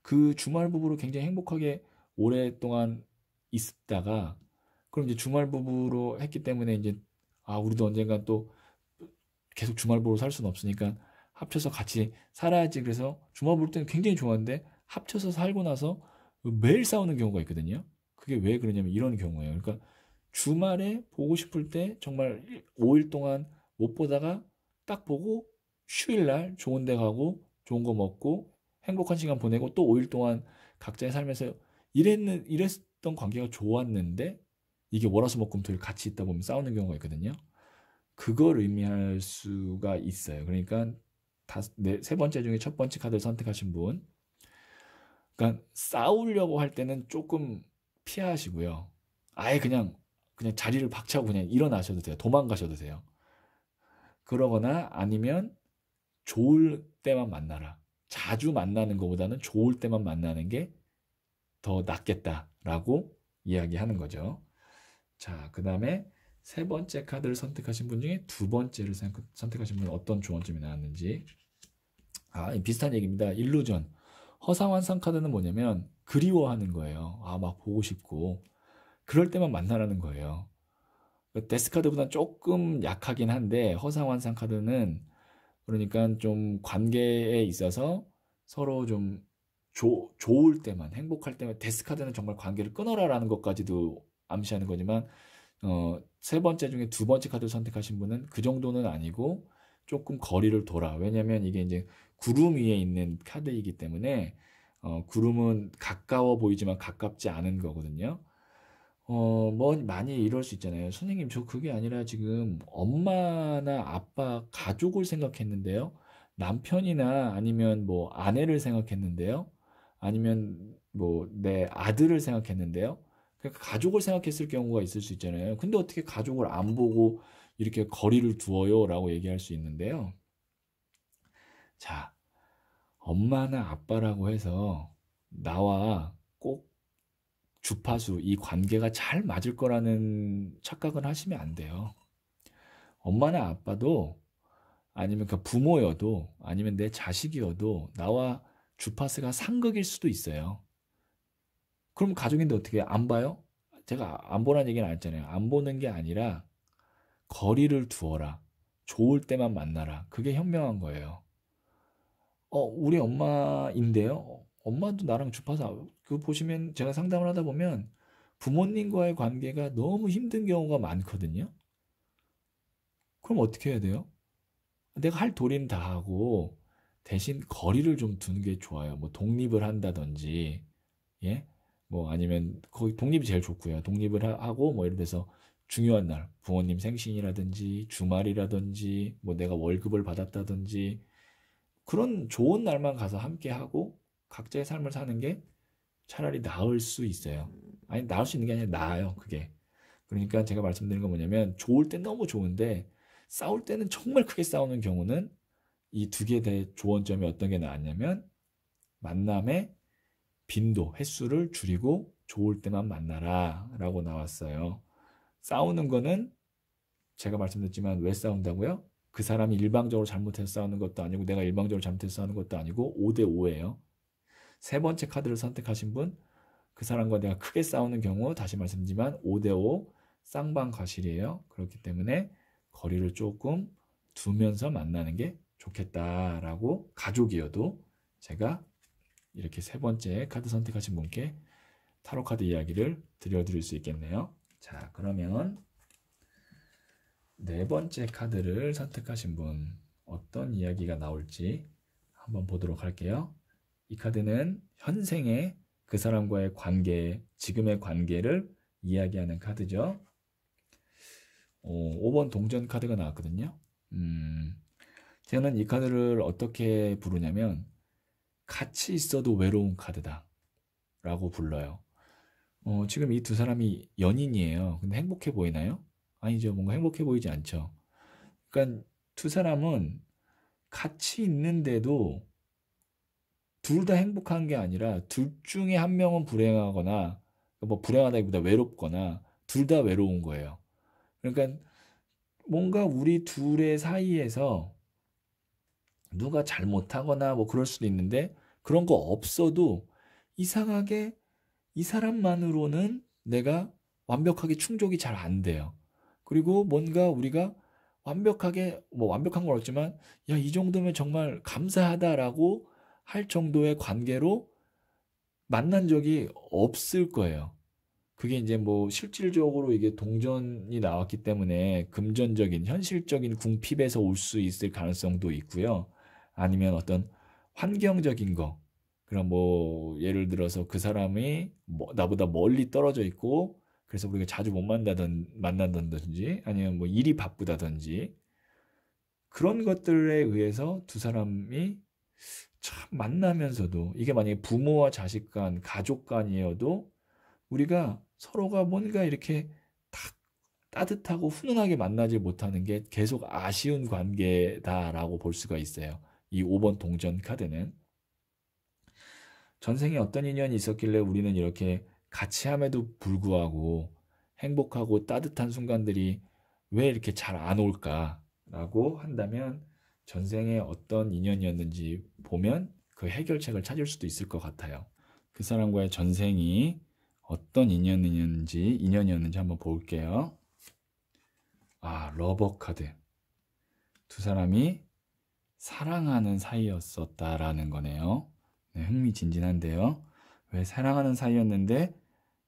그 주말 부부로 굉장히 행복하게 오랫동안 있다가 그럼 이제 주말 부부로 했기 때문에 이제 아 우리도 언젠간 또 계속 주말 부부로 살 수는 없으니까 합쳐서 같이 살아야지 그래서 주말 부부 때는 굉장히 좋았는데 합쳐서 살고 나서 매일 싸우는 경우가 있거든요. 그게 왜 그러냐면 이런 경우예요. 그러니까 주말에 보고 싶을 때 정말 5일 동안 못 보다가 딱 보고 휴일날 좋은 데 가고 좋은 거 먹고 행복한 시간 보내고 또 5일 동안 각자의 삶에서 이랬는, 이랬던 관계가 좋았는데 이게 월화수 목금토일 같이 있다 보면 싸우는 경우가 있거든요. 그걸 의미할 수가 있어요. 그러니까 다, 네, 세 번째 중에 첫 번째 카드를 선택하신 분. 그러니까 싸우려고 할 때는 조금 피하시고요. 아예 그냥 그냥 자리를 박차고 그냥 일어나셔도 돼요. 도망가셔도 돼요. 그러거나 아니면 좋을 때만 만나라. 자주 만나는 것보다는 좋을 때만 만나는 게 더 낫겠다라고 이야기하는 거죠. 자, 그 다음에 세 번째 카드를 선택하신 분 중에 두 번째를 선택하신 분은 어떤 조언점이 나왔는지. 아, 비슷한 얘기입니다. 일루전. 허상환상 카드는 뭐냐면 그리워하는 거예요. 아, 막 보고 싶고. 그럴 때만 만나라는 거예요. 그러니까 데스카드보다 조금 약하긴 한데 허상환상 카드는 그러니까 좀 관계에 있어서 서로 좀 조, 좋을 때만 행복할 때만 데스카드는 정말 관계를 끊어라라는 것까지도 암시하는 거지만 어, 세 번째 중에 두 번째 카드를 선택하신 분은 그 정도는 아니고 조금 거리를 돌아 왜냐하면 이게 이제 구름 위에 있는 카드이기 때문에 어, 구름은 가까워 보이지만 가깝지 않은 거거든요. 어, 뭐, 많이 이럴 수 있잖아요. 선생님, 저 그게 아니라 지금 엄마나 아빠, 가족을 생각했는데요. 남편이나 아니면 뭐 아내를 생각했는데요. 아니면 뭐 내 아들을 생각했는데요. 그러니까 가족을 생각했을 경우가 있을 수 있잖아요. 근데 어떻게 가족을 안 보고 이렇게 거리를 두어요? 라고 얘기할 수 있는데요. 자, 엄마나 아빠라고 해서 나와 꼭 주파수 이 관계가 잘 맞을 거라는 착각은 하시면 안 돼요. 엄마나 아빠도 아니면 그 부모여도 아니면 내 자식이어도 나와 주파수가 상극일 수도 있어요. 그럼 가족인데 어떻게 안 봐요? 제가 안 보라는 얘기는 안 했잖아요. 안 보는 게 아니라 거리를 두어라. 좋을 때만 만나라. 그게 현명한 거예요. 어, 우리 엄마인데요. 엄마도 나랑 주파사 그 보시면 제가 상담을 하다 보면 부모님과의 관계가 너무 힘든 경우가 많거든요. 그럼 어떻게 해야 돼요? 내가 할 도리는 다 하고 대신 거리를 좀 두는 게 좋아요. 뭐 독립을 한다든지 예? 뭐 아니면 거기 독립이 제일 좋고요. 독립을 하고 뭐 예를 들어서 중요한 날 부모님 생신이라든지 주말이라든지 뭐 내가 월급을 받았다든지 그런 좋은 날만 가서 함께 하고 각자의 삶을 사는 게 차라리 나을 수 있어요. 아니 나을 수 있는 게 아니라 나아요. 그게. 그러니까 제가 말씀드린 건 뭐냐면 좋을 때 너무 좋은데 싸울 때는 정말 크게 싸우는 경우는 이 두 개의 대 조언점이 어떤 게 나왔냐면 만남의 빈도 횟수를 줄이고 좋을 때만 만나라라고 나왔어요. 싸우는 거는 제가 말씀드렸지만 왜 싸운다고요? 그 사람이 일방적으로 잘못해서 싸우는 것도 아니고 내가 일방적으로 잘못해서 싸우는 것도 아니고 5대 5예요. 세 번째 카드를 선택하신 분, 그 사람과 내가 크게 싸우는 경우, 다시 말씀드리지만 5대5 쌍방 과실이에요. 그렇기 때문에 거리를 조금 두면서 만나는 게 좋겠다라고 가족이어도 제가 이렇게 세 번째 카드 선택하신 분께 타로 카드 이야기를 드려드릴수 있겠네요. 자, 그러면 네 번째 카드를 선택하신 분 어떤 이야기가 나올지 한번 보도록 할게요. 이 카드는 현생의 그 사람과의 관계, 지금의 관계를 이야기하는 카드죠. 어, 오, 5번 동전 카드가 나왔거든요. 음, 저는 이 카드를 어떻게 부르냐면 같이 있어도 외로운 카드다 라고 불러요. 어, 지금 이 두 사람이 연인이에요. 근데 행복해 보이나요? 아니죠. 뭔가 행복해 보이지 않죠. 그러니까 두 사람은 같이 있는데도 둘다 행복한 게 아니라 둘 중에 한 명은 불행하거나 뭐 불행하다기보다 외롭거나 둘 다 외로운 거예요. 그러니까 뭔가 우리 둘의 사이에서 누가 잘못하거나 뭐 그럴 수도 있는데 그런 거 없어도 이상하게 이 사람만으로는 내가 완벽하게 충족이 잘 안 돼요. 그리고 뭔가 우리가 완벽하게 뭐 완벽한 건 없지만 야 이 정도면 정말 감사하다라고 할 정도의 관계로 만난 적이 없을 거예요. 그게 이제 뭐 실질적으로 이게 동전이 나왔기 때문에 금전적인 현실적인 궁핍에서 올 수 있을 가능성도 있고요. 아니면 어떤 환경적인 거. 그럼 뭐 예를 들어서 그 사람이 뭐 나보다 멀리 떨어져 있고 그래서 우리가 자주 못 만나던 만난다든지 아니면 뭐 일이 바쁘다든지 그런 것들에 의해서 두 사람이 참 만나면서도 이게 만약에 부모와 자식 간, 가족 간이어도 우리가 서로가 뭔가 이렇게 딱 따뜻하고 훈훈하게 만나지 못하는 게 계속 아쉬운 관계다라고 볼 수가 있어요. 이 5번 동전 카드는 전생에 어떤 인연이 있었길래 우리는 이렇게 같이 함에도 불구하고 행복하고 따뜻한 순간들이 왜 이렇게 잘 안 올까라고 한다면 전생에 어떤 인연이었는지 보면 그 해결책을 찾을 수도 있을 것 같아요. 그 사람과의 전생이 어떤 인연이었는지 인연이었는지 한번 볼게요. 아, 러버 카드. 두 사람이 사랑하는 사이였었다라는 거네요. 네, 흥미진진한데요. 왜 사랑하는 사이였는데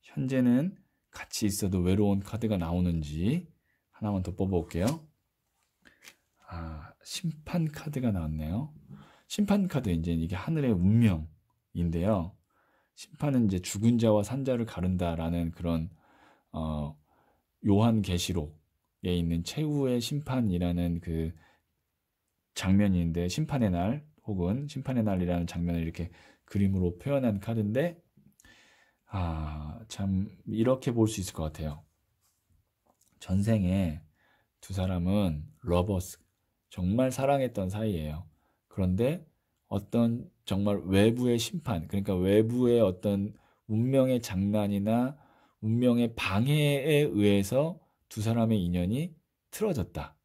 현재는 같이 있어도 외로운 카드가 나오는지 하나만 더 뽑아볼게요. 아, 심판 카드가 나왔네요. 심판 카드 이제 이게 하늘의 운명인데요. 심판은 이제 죽은 자와 산 자를 가른다라는 그런 어 요한 계시록에 있는 최후의 심판이라는 그 장면인데 심판의 날 혹은 심판의 날이라는 장면을 이렇게 그림으로 표현한 카드인데 아 참 이렇게 볼 수 있을 것 같아요. 전생에 두 사람은 러버스 정말 사랑했던 사이예요. 그런데 어떤 정말 외부의 심판, 그러니까 외부의 어떤 운명의 장난이나 운명의 방해에 의해서 두 사람의 인연이 틀어졌다.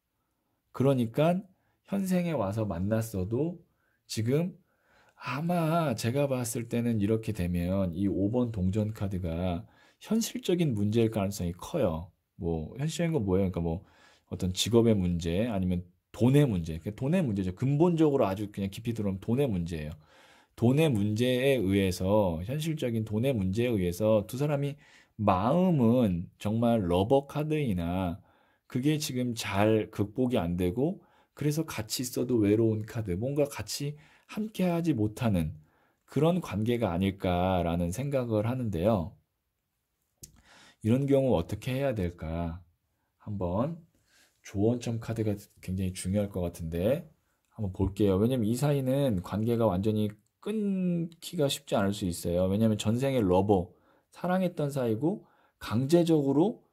그러니까 현생에 와서 만났어도 지금 아마 제가 봤을 때는 이렇게 되면 이 5번 동전 카드가 현실적인 문제일 가능성이 커요. 뭐 현실적인 건 뭐예요? 그러니까 뭐 어떤 직업의 문제 아니면 돈의 문제. 돈의 문제죠. 근본적으로 아주 그냥 깊이 들어온 돈의 문제예요. 돈의 문제에 의해서 현실적인 돈의 문제에 의해서 두 사람이 마음은 정말 러버 카드이나 그게 지금 잘 극복이 안 되고 그래서 같이 있어도 외로운 카드, 뭔가 같이 함께 하지 못하는 그런 관계가 아닐까라는 생각을 하는데요. 이런 경우 어떻게 해야 될까? 한번 조언청 카드가 굉장히 중요할 것 같은데 한번 볼게요. 왜냐면 이 사이는 관계가 완전히 끊기가 쉽지 않을 수 있어요. 왜냐면 전생의 러버, 사랑했던 사이고 강제적으로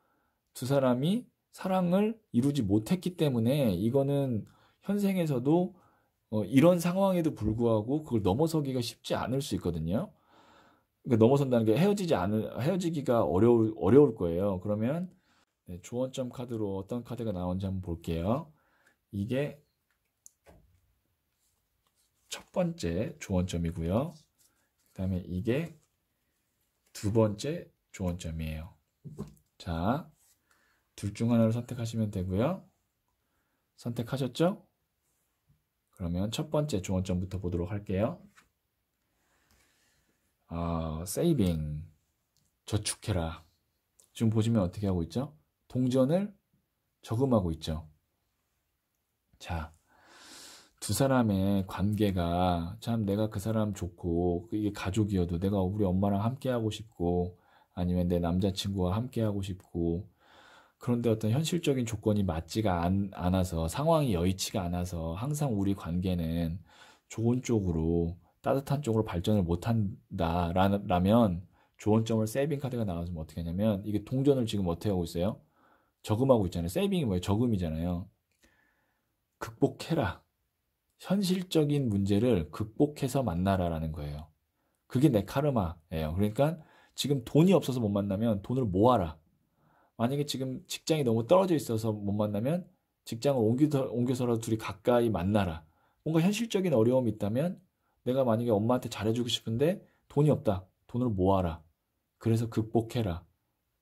두 사람이 사랑을 이루지 못했기 때문에 이거는 현생에서도 어, 이런 상황에도 불구하고 그걸 넘어서기가 쉽지 않을 수 있거든요. 그러니까 넘어선다는 게 헤어지지 않을 헤어지기가 어려울 어려울 거예요. 그러면 네, 조언점 카드로 어떤 카드가 나온지 한번 볼게요. 이게 첫 번째 조언점이고요. 그 다음에 이게 두 번째 조언점이에요. 자, 둘 중 하나를 선택하시면 되고요. 선택하셨죠? 그러면 첫 번째 조언점부터 보도록 할게요. 아, 세이빙, 저축해라. 지금 보시면 어떻게 하고 있죠? 동전을 저금하고 있죠. 자, 두 사람의 관계가 참 내가 그 사람 좋고 이게 가족이어도 내가 우리 엄마랑 함께 하고 싶고 아니면 내 남자친구와 함께 하고 싶고 그런데 어떤 현실적인 조건이 맞지가 않, 아서 상황이 여의치가 않아서 항상 우리 관계는 좋은 쪽으로 따뜻한 쪽으로 발전을 못한다라면 좋은 점을 세이빙 카드가 나와서 어떻게 하냐면 이게 동전을 지금 어떻게 하고 있어요? 저금하고 있잖아요. 세이빙이 뭐예요? 저금이잖아요. 극복해라. 현실적인 문제를 극복해서 만나라라는 거예요. 그게 내 카르마예요. 그러니까 지금 돈이 없어서 못 만나면 돈을 모아라. 만약에 지금 직장이 너무 떨어져 있어서 못 만나면 직장을 옮겨서, 옮겨서 라도 둘이 가까이 만나라. 뭔가 현실적인 어려움이 있다면 내가 만약에 엄마한테 잘해주고 싶은데 돈이 없다. 돈을 모아라. 그래서 극복해라.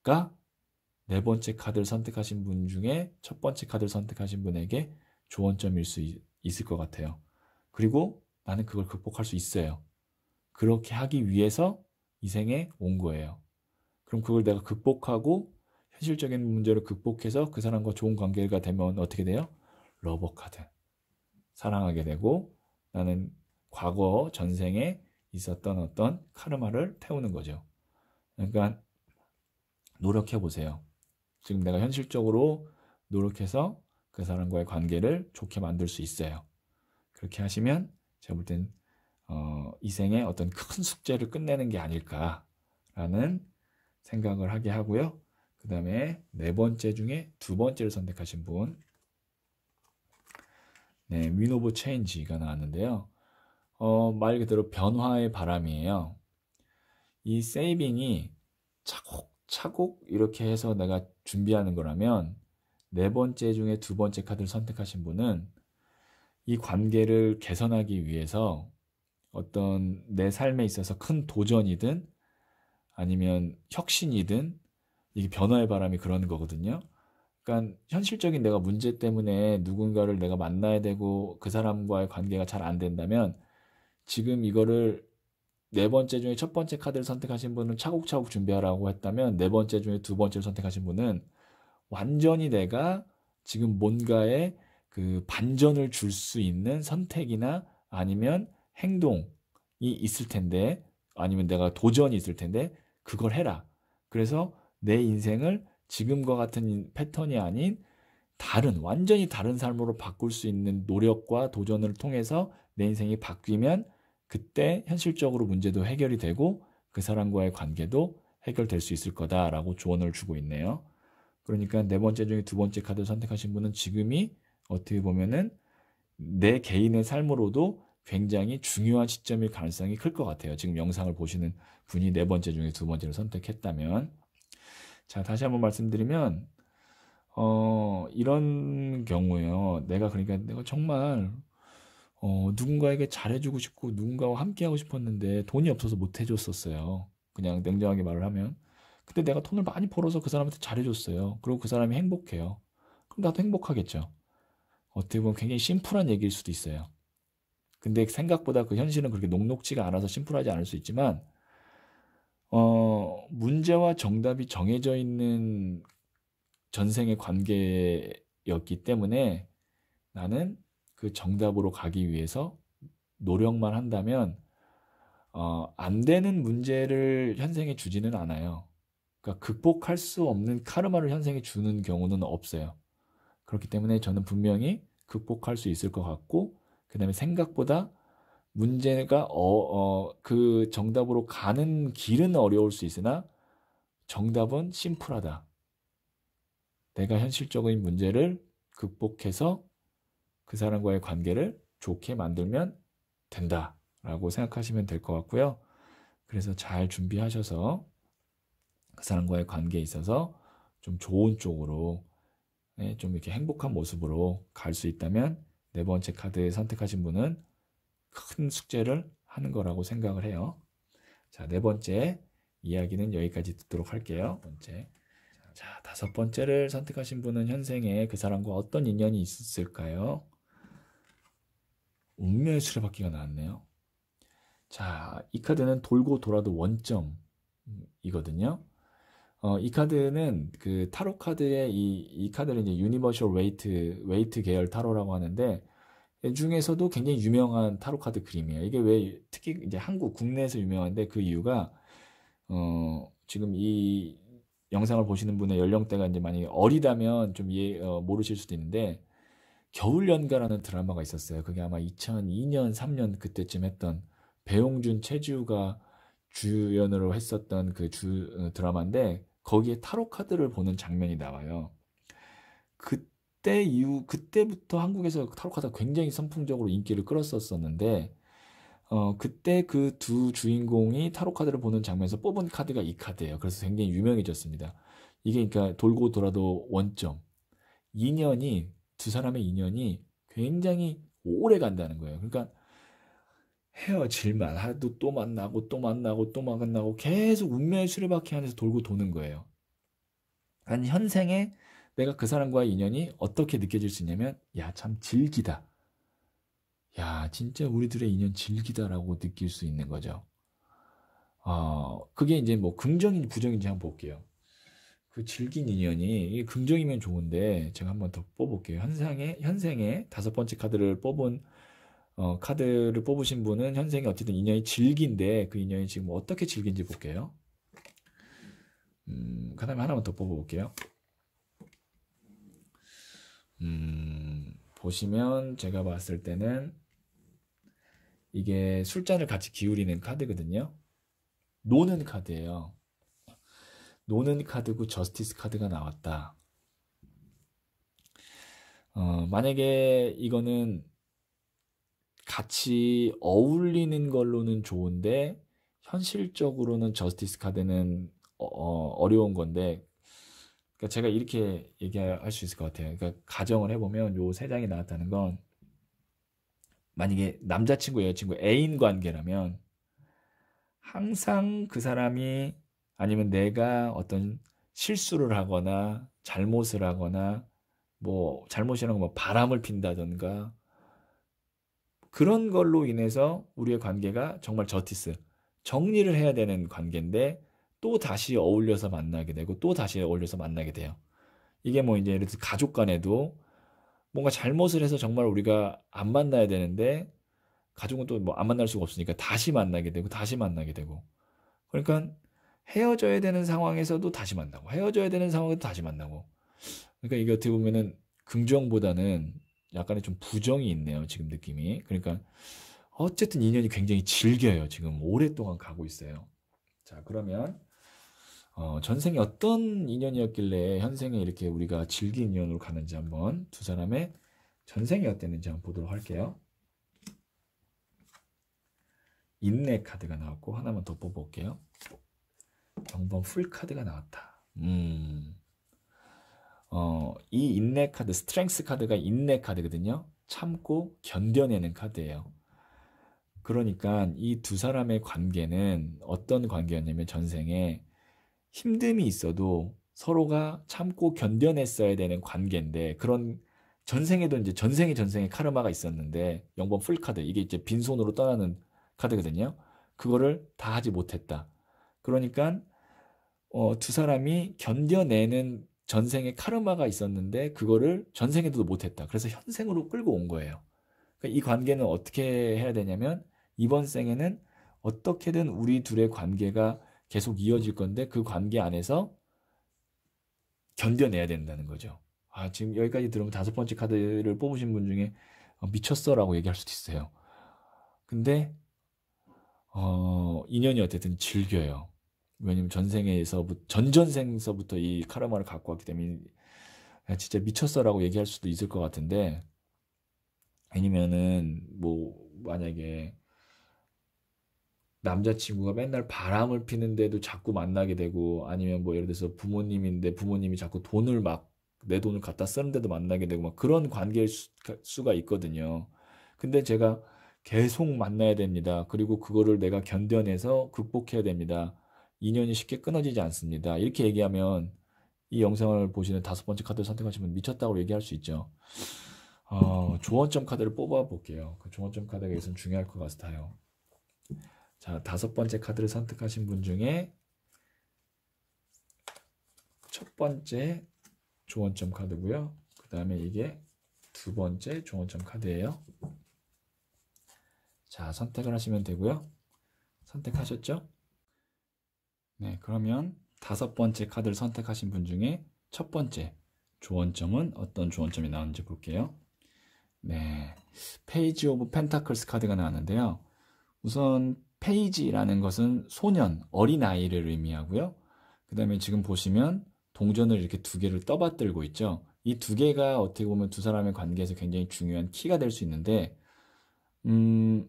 가네 번째 카드를 선택하신 분 중에 첫 번째 카드를 선택하신 분에게 조언점일 수 있, 있을 것 같아요. 그리고 나는 그걸 극복할 수 있어요. 그렇게 하기 위해서 이 생에 온 거예요. 그럼 그걸 내가 극복하고 현실적인 문제를 극복해서 그 사람과 좋은 관계가 되면 어떻게 돼요? 러버 카드. 사랑하게 되고 나는 과거 전생에 있었던 어떤 카르마를 태우는 거죠. 그러니까 노력해 보세요. 지금 내가 현실적으로 노력해서 그 사람과의 관계를 좋게 만들 수 있어요. 그렇게 하시면 제가 볼땐 어, 이생의 어떤 큰 숙제를 끝내는 게 아닐까라는 생각을 하게 하고요. 그 다음에 네 번째 중에 두 번째를 선택하신 분. 네, win of change가 나왔는데요. 어, 말 그대로 변화의 바람이에요. 이 세이빙이 차곡 차곡 이렇게 해서 내가 준비하는 거라면 네 번째 중에 두 번째 카드를 선택하신 분은 이 관계를 개선하기 위해서 어떤 내 삶에 있어서 큰 도전이든 아니면 혁신이든 이게 변화의 바람이 그런 거거든요. 그러니까 현실적인 내가 문제 때문에 누군가를 내가 만나야 되고 그 사람과의 관계가 잘 안 된다면 지금 이거를 네 번째 중에 첫 번째 카드를 선택하신 분은 차곡차곡 준비하라고 했다면 네 번째 중에 두 번째를 선택하신 분은 완전히 내가 지금 뭔가에 그 반전을 줄 수 있는 선택이나 아니면 행동이 있을 텐데 아니면 내가 도전이 있을 텐데 그걸 해라. 그래서 내 인생을 지금과 같은 패턴이 아닌 다른 완전히 다른 삶으로 바꿀 수 있는 노력과 도전을 통해서 내 인생이 바뀌면 그때 현실적으로 문제도 해결이 되고 그 사람과의 관계도 해결될 수 있을 거다라고 조언을 주고 있네요. 그러니까 네 번째 중에 두 번째 카드 를 선택하신 분은 지금이 어떻게 보면은 내 개인의 삶으로도 굉장히 중요한 시점일 가능성이 클 것 같아요. 지금 영상을 보시는 분이 네 번째 중에 두 번째를 선택했다면. 자, 다시 한번 말씀드리면, 어, 이런 경우에요. 내가 그러니까 내가 정말 어, 누군가에게 잘해주고 싶고 누군가와 함께하고 싶었는데 돈이 없어서 못 해줬었어요. 그냥 냉정하게 말을 하면. 근데 내가 돈을 많이 벌어서 그 사람한테 잘해줬어요. 그리고 그 사람이 행복해요. 그럼 나도 행복하겠죠. 어떻게 보면 굉장히 심플한 얘기일 수도 있어요. 근데 생각보다 그 현실은 그렇게 녹록지가 않아서 심플하지 않을 수 있지만, 어, 문제와 정답이 정해져 있는 전생의 관계였기 때문에 나는 그 정답으로 가기 위해서 노력만 한다면 어, 안 되는 문제를 현생에 주지는 않아요. 그러니까 극복할 수 없는 카르마를 현생에 주는 경우는 없어요. 그렇기 때문에 저는 분명히 극복할 수 있을 것 같고 그 다음에 생각보다 문제가 어, 어, 그 정답으로 가는 길은 어려울 수 있으나 정답은 심플하다. 내가 현실적인 문제를 극복해서 그 사람과의 관계를 좋게 만들면 된다라고 생각하시면 될 것 같고요. 그래서 잘 준비하셔서 그 사람과의 관계에 있어서 좀 좋은 쪽으로 예, 좀 이렇게 행복한 모습으로 갈 수 있다면 네 번째 카드 선택하신 분은 큰 숙제를 하는 거라고 생각을 해요. 자, 네 번째 이야기는 여기까지 듣도록 할게요. 네 번째. 자, 다섯 번째를 선택하신 분은 현생에 그 사람과 어떤 인연이 있었을까요? 운명의 수레바퀴가 나왔네요. 자, 이 카드는 돌고 돌아도 원점이거든요. 어, 이 카드는 그 타로 카드의 이, 이 카드를 이제 유니버셜 웨이트, 웨이트 계열 타로라고 하는데, 이 중에서도 굉장히 유명한 타로 카드 그림이에요. 이게 왜, 특히 이제 한국 국내에서 유명한데 그 이유가, 어, 지금 이 영상을 보시는 분의 연령대가 이제 만약 어리다면 좀 이해, 어, 모르실 수도 있는데, 겨울연가라는 드라마가 있었어요. 그게 아마 2002년, 3년 그때쯤 했던 배용준, 최지우가 주연으로 했었던 그 주, 어, 드라마인데 거기에 타로 카드를 보는 장면이 나와요. 그때 이후 그때부터 한국에서 그 타로 카드가 굉장히 선풍적으로 인기를 끌었었었는데 어 그때 그 두 주인공이 타로 카드를 보는 장면에서 뽑은 카드가 이 카드예요. 그래서 굉장히 유명해졌습니다. 이게 그러니까 돌고 돌아도 원점 2년이 두 사람의 인연이 굉장히 오래 간다는 거예요. 그러니까 헤어질만 하도 또 만나고 또 만나고 또 만나고 계속 운명의 수레바퀴 안에서 돌고 도는 거예요. 아니 현생에 내가 그 사람과의 인연이 어떻게 느껴질 수 있냐면 야참 질기다. 야 진짜 우리들의 인연 질기다라고 느낄 수 있는 거죠. 어, 그게 이제 뭐 긍정인지 부정인지 한번 볼게요. 그 질긴 인연이 긍정이면 좋은데 제가 한 번 더 뽑을게요. 현상의 현생의 다섯 번째 카드를 뽑은 어, 카드를 뽑으신 분은 현생이 어쨌든 인연이 질긴데 그 인연이 지금 어떻게 질긴지 볼게요. 음, 그다음에 하나만 더 뽑아볼게요. 음, 보시면 제가 봤을 때는 이게 술잔을 같이 기울이는 카드거든요. 노는 카드예요. 노는 카드고 저스티스 카드가 나왔다. 어, 만약에 이거는 같이 어울리는 걸로는 좋은데 현실적으로는 저스티스 카드는 어, 어 려운 건데 그러니까 제가 이렇게 얘기할 수 있을 것 같아요. 그러니까 가정을 해보면 요 세 장이 나왔다는 건 만약에 남자친구 여자친구 애인 관계라면 항상 그 사람이 아니면 내가 어떤 실수를 하거나 잘못을 하거나 뭐 잘못이라는 뭐 바람을 핀다던가 그런 걸로 인해서 우리의 관계가 정말 저티스 정리를 해야 되는 관계인데 또 다시 어울려서 만나게 되고 또 다시 어울려서 만나게 돼요. 이게 뭐 이제 예를 들어 가족 간에도 뭔가 잘못을 해서 정말 우리가 안 만나야 되는데 가족은 또 뭐 안 만날 수가 없으니까 다시 만나게 되고 다시 만나게 되고 그러니까 헤어져야 되는 상황에서도 다시 만나고 헤어져야 되는 상황에서 다시 만나고 그러니까 이게 어떻게 보면은 긍정보다는 약간의 좀 부정이 있네요 지금 느낌이 그러니까 어쨌든 인연이 굉장히 질겨요 지금 오랫동안 가고 있어요 자 그러면 어, 전생에 어떤 인연이었길래 현생에 이렇게 우리가 질긴 인연으로 가는지 한번 두 사람의 전생이 어땠는지 한번 보도록 할게요 인내 카드가 나왔고 하나만 더 뽑아볼게요 영번 풀 카드가 나왔다. 음. 어, 이 인내 카드, 스트렝스 카드가 인내 카드거든요. 참고 견뎌내는 카드예요. 그러니까 이 두 사람의 관계는 어떤 관계였냐면 전생에 힘듦이 있어도 서로가 참고 견뎌냈어야 되는 관계인데 그런 전생에도 이제 전생에전생에 카르마가 있었는데 영번 풀 카드 이게 이제 빈손으로 떠나는 카드거든요. 그거를 다 하지 못했다. 그러니까 어, 두 사람이 견뎌내는 전생의 카르마가 있었는데 그거를 전생에도 못했다. 그래서 현생으로 끌고 온 거예요. 그러니까 이 관계는 어떻게 해야 되냐면 이번 생에는 어떻게든 우리 둘의 관계가 계속 이어질 건데 그 관계 안에서 견뎌내야 된다는 거죠. 아 지금 여기까지 들으면 다섯 번째 카드를 뽑으신 분 중에 어, 미쳤어라고 얘기할 수도 있어요. 근데 어 인연이 어쨌든 즐겨요. 왜냐면 전생에서 전전생서부터 이 카르마를 갖고 왔기 때문에 아, 진짜 미쳤어라고 얘기할 수도 있을 것 같은데 아니면은 뭐 만약에 남자친구가 맨날 바람을 피는데도 자꾸 만나게 되고 아니면 뭐 예를 들어서 부모님인데 부모님이 자꾸 돈을 막 내 돈을 갖다 쓰는데도 만나게 되고 막 그런 관계일 수, 가 있거든요. 근데 제가 계속 만나야 됩니다. 그리고 그거를 내가 견뎌내서 극복해야 됩니다. 인연이 쉽게 끊어지지 않습니다. 이렇게 얘기하면 이 영상을 보시는 다섯 번째 카드를 선택하시면 미쳤다고 얘기할 수 있죠. 어, 조언점 카드를 뽑아 볼게요. 그 조언점 카드가 있으면 중요할 것 같아요. 자, 다섯 번째 카드를 선택하신 분 중에 첫 번째 조언점 카드고요. 그 다음에 이게 두 번째 조언점 카드예요. 자, 선택을 하시면 되고요. 선택하셨죠? 네, 그러면 다섯 번째 카드를 선택하신 분 중에 첫 번째 조언점은 어떤 조언점이 나오는지 볼게요. 네, 페이지 오브 펜타클스 카드가 나왔는데요. 우선 페이지라는 것은 소년, 어린아이를 의미하고요. 그 다음에 지금 보시면 동전을 이렇게 두 개를 떠받들고 있죠. 이 두 개가 어떻게 보면 두 사람의 관계에서 굉장히 중요한 키가 될 수 있는데, 음,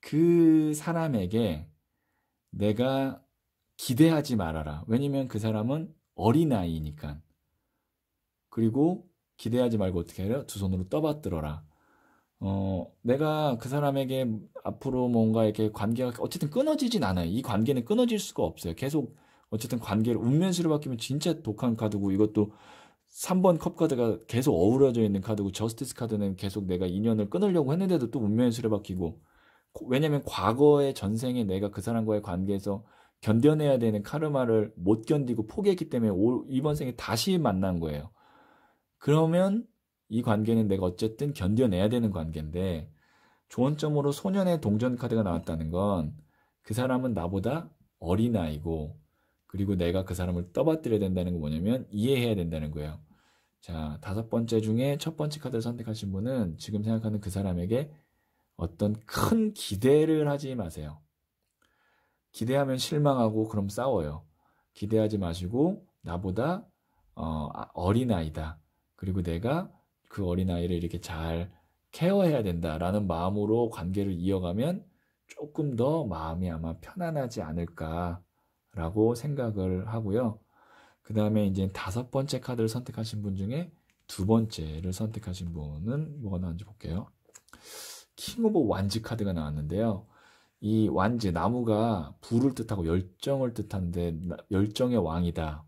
그 사람에게 내가 기대하지 말아라. 왜냐면 그 사람은 어린아이니까. 그리고 기대하지 말고 어떻게 해요? 두 손으로 떠받들어라. 어, 내가 그 사람에게 앞으로 뭔가 이렇게 관계가 어쨌든 끊어지진 않아요. 이 관계는 끊어질 수가 없어요. 계속 어쨌든 관계를 운면수로 바뀌면 진짜 독한 카드고 이것도 3번 컵 카드가 계속 어우러져 있는 카드고 저스티스 카드는 계속 내가 인연을 끊으려고 했는데도 또 운면수로 바뀌고 왜냐면 과거의 전생에 내가 그 사람과의 관계에서 견뎌내야 되는 카르마를 못 견디고 포기했기 때문에 이번 생에 다시 만난 거예요. 그러면 이 관계는 내가 어쨌든 견뎌내야 되는 관계인데 조언점으로 소년의 동전 카드가 나왔다는 건 그 사람은 나보다 어린아이고 그리고 내가 그 사람을 떠받들어야 된다는 거 뭐냐면 이해해야 된다는 거예요. 자, 다섯 번째 중에 첫 번째 카드를 선택하신 분은 지금 생각하는 그 사람에게 어떤 큰 기대를 하지 마세요. 기대하면 실망하고 그럼 싸워요. 기대하지 마시고 나보다 어, 아, 어린아이다. 그리고 내가 그 어린아이를 이렇게 잘 케어해야 된다라는 마음으로 관계를 이어가면 조금 더 마음이 아마 편안하지 않을까라고 생각을 하고요. 그 다음에 이제 다섯 번째 카드를 선택하신 분 중에 두 번째를 선택하신 분은 뭐가 나왔는지 볼게요. 킹 오브 완즈 카드가 나왔는데요. 이 완제 나무가 불을 뜻하고 열정을 뜻한데 열정의 왕이다.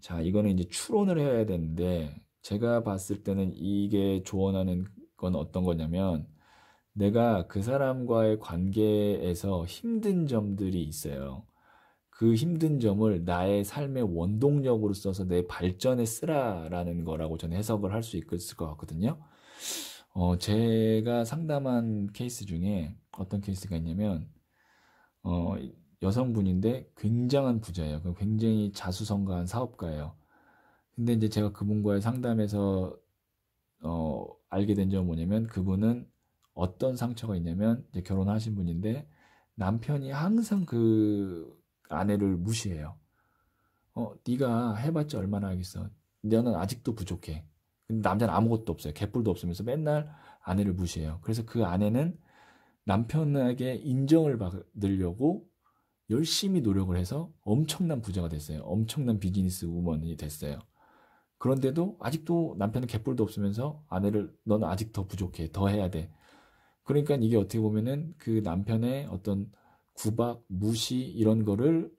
자, 이거는 이제 추론을 해야 되는데 제가 봤을 때는 이게 조언하는 건 어떤 거냐면 내가 그 사람과의 관계에서 힘든 점들이 있어요. 그 힘든 점을 나의 삶의 원동력으로 써서 내 발전에 쓰라라는 거라고 저는 해석을 할 수 있을 것 같거든요. 어, 제가 상담한 케이스 중에 어떤 케이스가 있냐면 어, 여성분인데 굉장한 부자예요. 그 굉장히 자수성가한 사업가예요. 근데 이제 제가 그분과의 상담에서 어, 알게 된 점은 뭐냐면 그분은 어떤 상처가 있냐면 이제 결혼하신 분인데 남편이 항상 그 아내를 무시해요. 어, 네가 해봤자 얼마나 하겠어. 너는 아직도 부족해. 근데 남자는 아무것도 없어요. 개뿔도 없으면서 맨날 아내를 무시해요. 그래서 그 아내는 남편에게 인정을 받으려고 열심히 노력을 해서 엄청난 부자가 됐어요. 엄청난 비즈니스 우먼이 됐어요. 그런데도 아직도 남편은 갯벌도 없으면서 아내를 넌 아직 더 부족해. 더 해야 돼. 그러니까 이게 어떻게 보면은 그 남편의 어떤 구박, 무시 이런 거를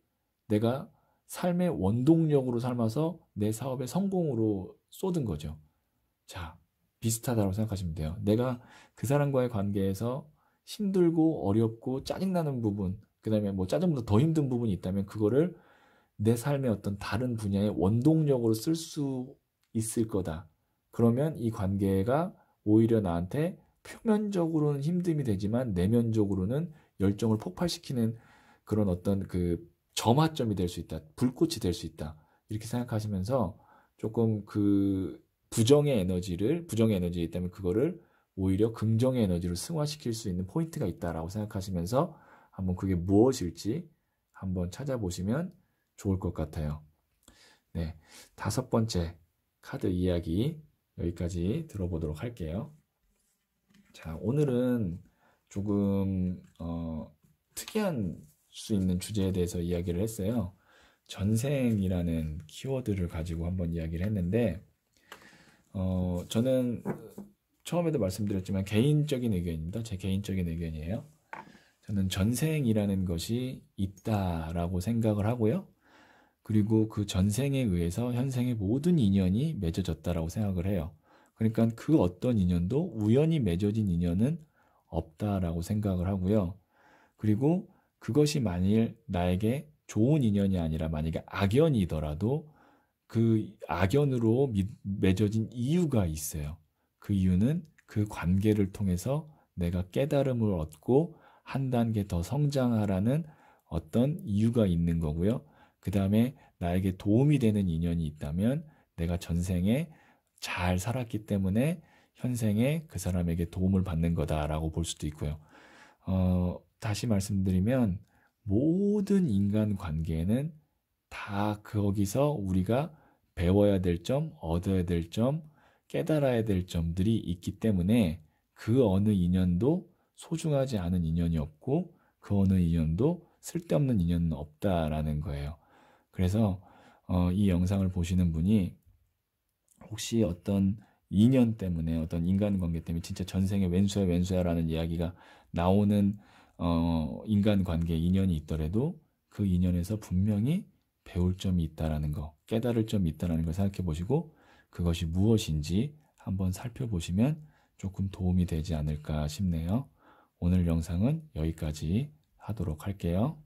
내가 삶의 원동력으로 삼아서 내 사업의 성공으로 쏟은 거죠. 자, 비슷하다고 생각하시면 돼요. 내가 그 사람과의 관계에서 힘들고 어렵고 짜증나는 부분, 그 다음에 뭐 짜증보다 더 힘든 부분이 있다면 그거를 내 삶의 어떤 다른 분야의 원동력으로 쓸 수 있을 거다. 그러면 이 관계가 오히려 나한테 표면적으로는 힘듦이 되지만 내면적으로는 열정을 폭발시키는 그런 어떤 그 점화점이 될 수 있다. 불꽃이 될 수 있다. 이렇게 생각하시면서 조금 그 부정의 에너지를, 부정의 에너지 있다면 그거를 오히려 긍정의 에너지를 승화시킬 수 있는 포인트가 있다라고 생각하시면서 한번 그게 무엇일지 한번 찾아보시면 좋을 것 같아요. 네. 다섯 번째 카드 이야기 여기까지 들어보도록 할게요. 자, 오늘은 조금, 어, 특이한 수 있는 주제에 대해서 이야기를 했어요. 전생이라는 키워드를 가지고 한번 이야기를 했는데, 어, 저는 처음에도 말씀드렸지만 개인적인 의견입니다. 제 개인적인 의견이에요. 저는 전생이라는 것이 있다라고 생각을 하고요. 그리고 그 전생에 의해서 현생의 모든 인연이 맺어졌다라고 생각을 해요. 그러니까 그 어떤 인연도 우연히 맺어진 인연은 없다라고 생각을 하고요. 그리고 그것이 만일 나에게 좋은 인연이 아니라 만약에 악연이더라도 그 악연으로 맺어진 이유가 있어요. 그 이유는 그 관계를 통해서 내가 깨달음을 얻고 한 단계 더 성장하라는 어떤 이유가 있는 거고요. 그 다음에 나에게 도움이 되는 인연이 있다면 내가 전생에 잘 살았기 때문에 현생에 그 사람에게 도움을 받는 거다라고 볼 수도 있고요. 어, 다시 말씀드리면 모든 인간 관계에는 다 거기서 우리가 배워야 될 점, 얻어야 될 점, 깨달아야 될 점들이 있기 때문에 그 어느 인연도 소중하지 않은 인연이 없고 그 어느 인연도 쓸데없는 인연은 없다라는 거예요. 그래서 어, 이 영상을 보시는 분이 혹시 어떤 인연 때문에 어떤 인간관계 때문에 진짜 전생에 왼수야 왼수야라는 이야기가 나오는 어, 인간관계 인연이 있더라도 그 인연에서 분명히 배울 점이 있다라는 거 깨달을 점이 있다라는 걸 생각해 보시고 그것이 무엇인지 한번 살펴보시면 조금 도움이 되지 않을까 싶네요. 오늘 영상은 여기까지 하도록 할게요.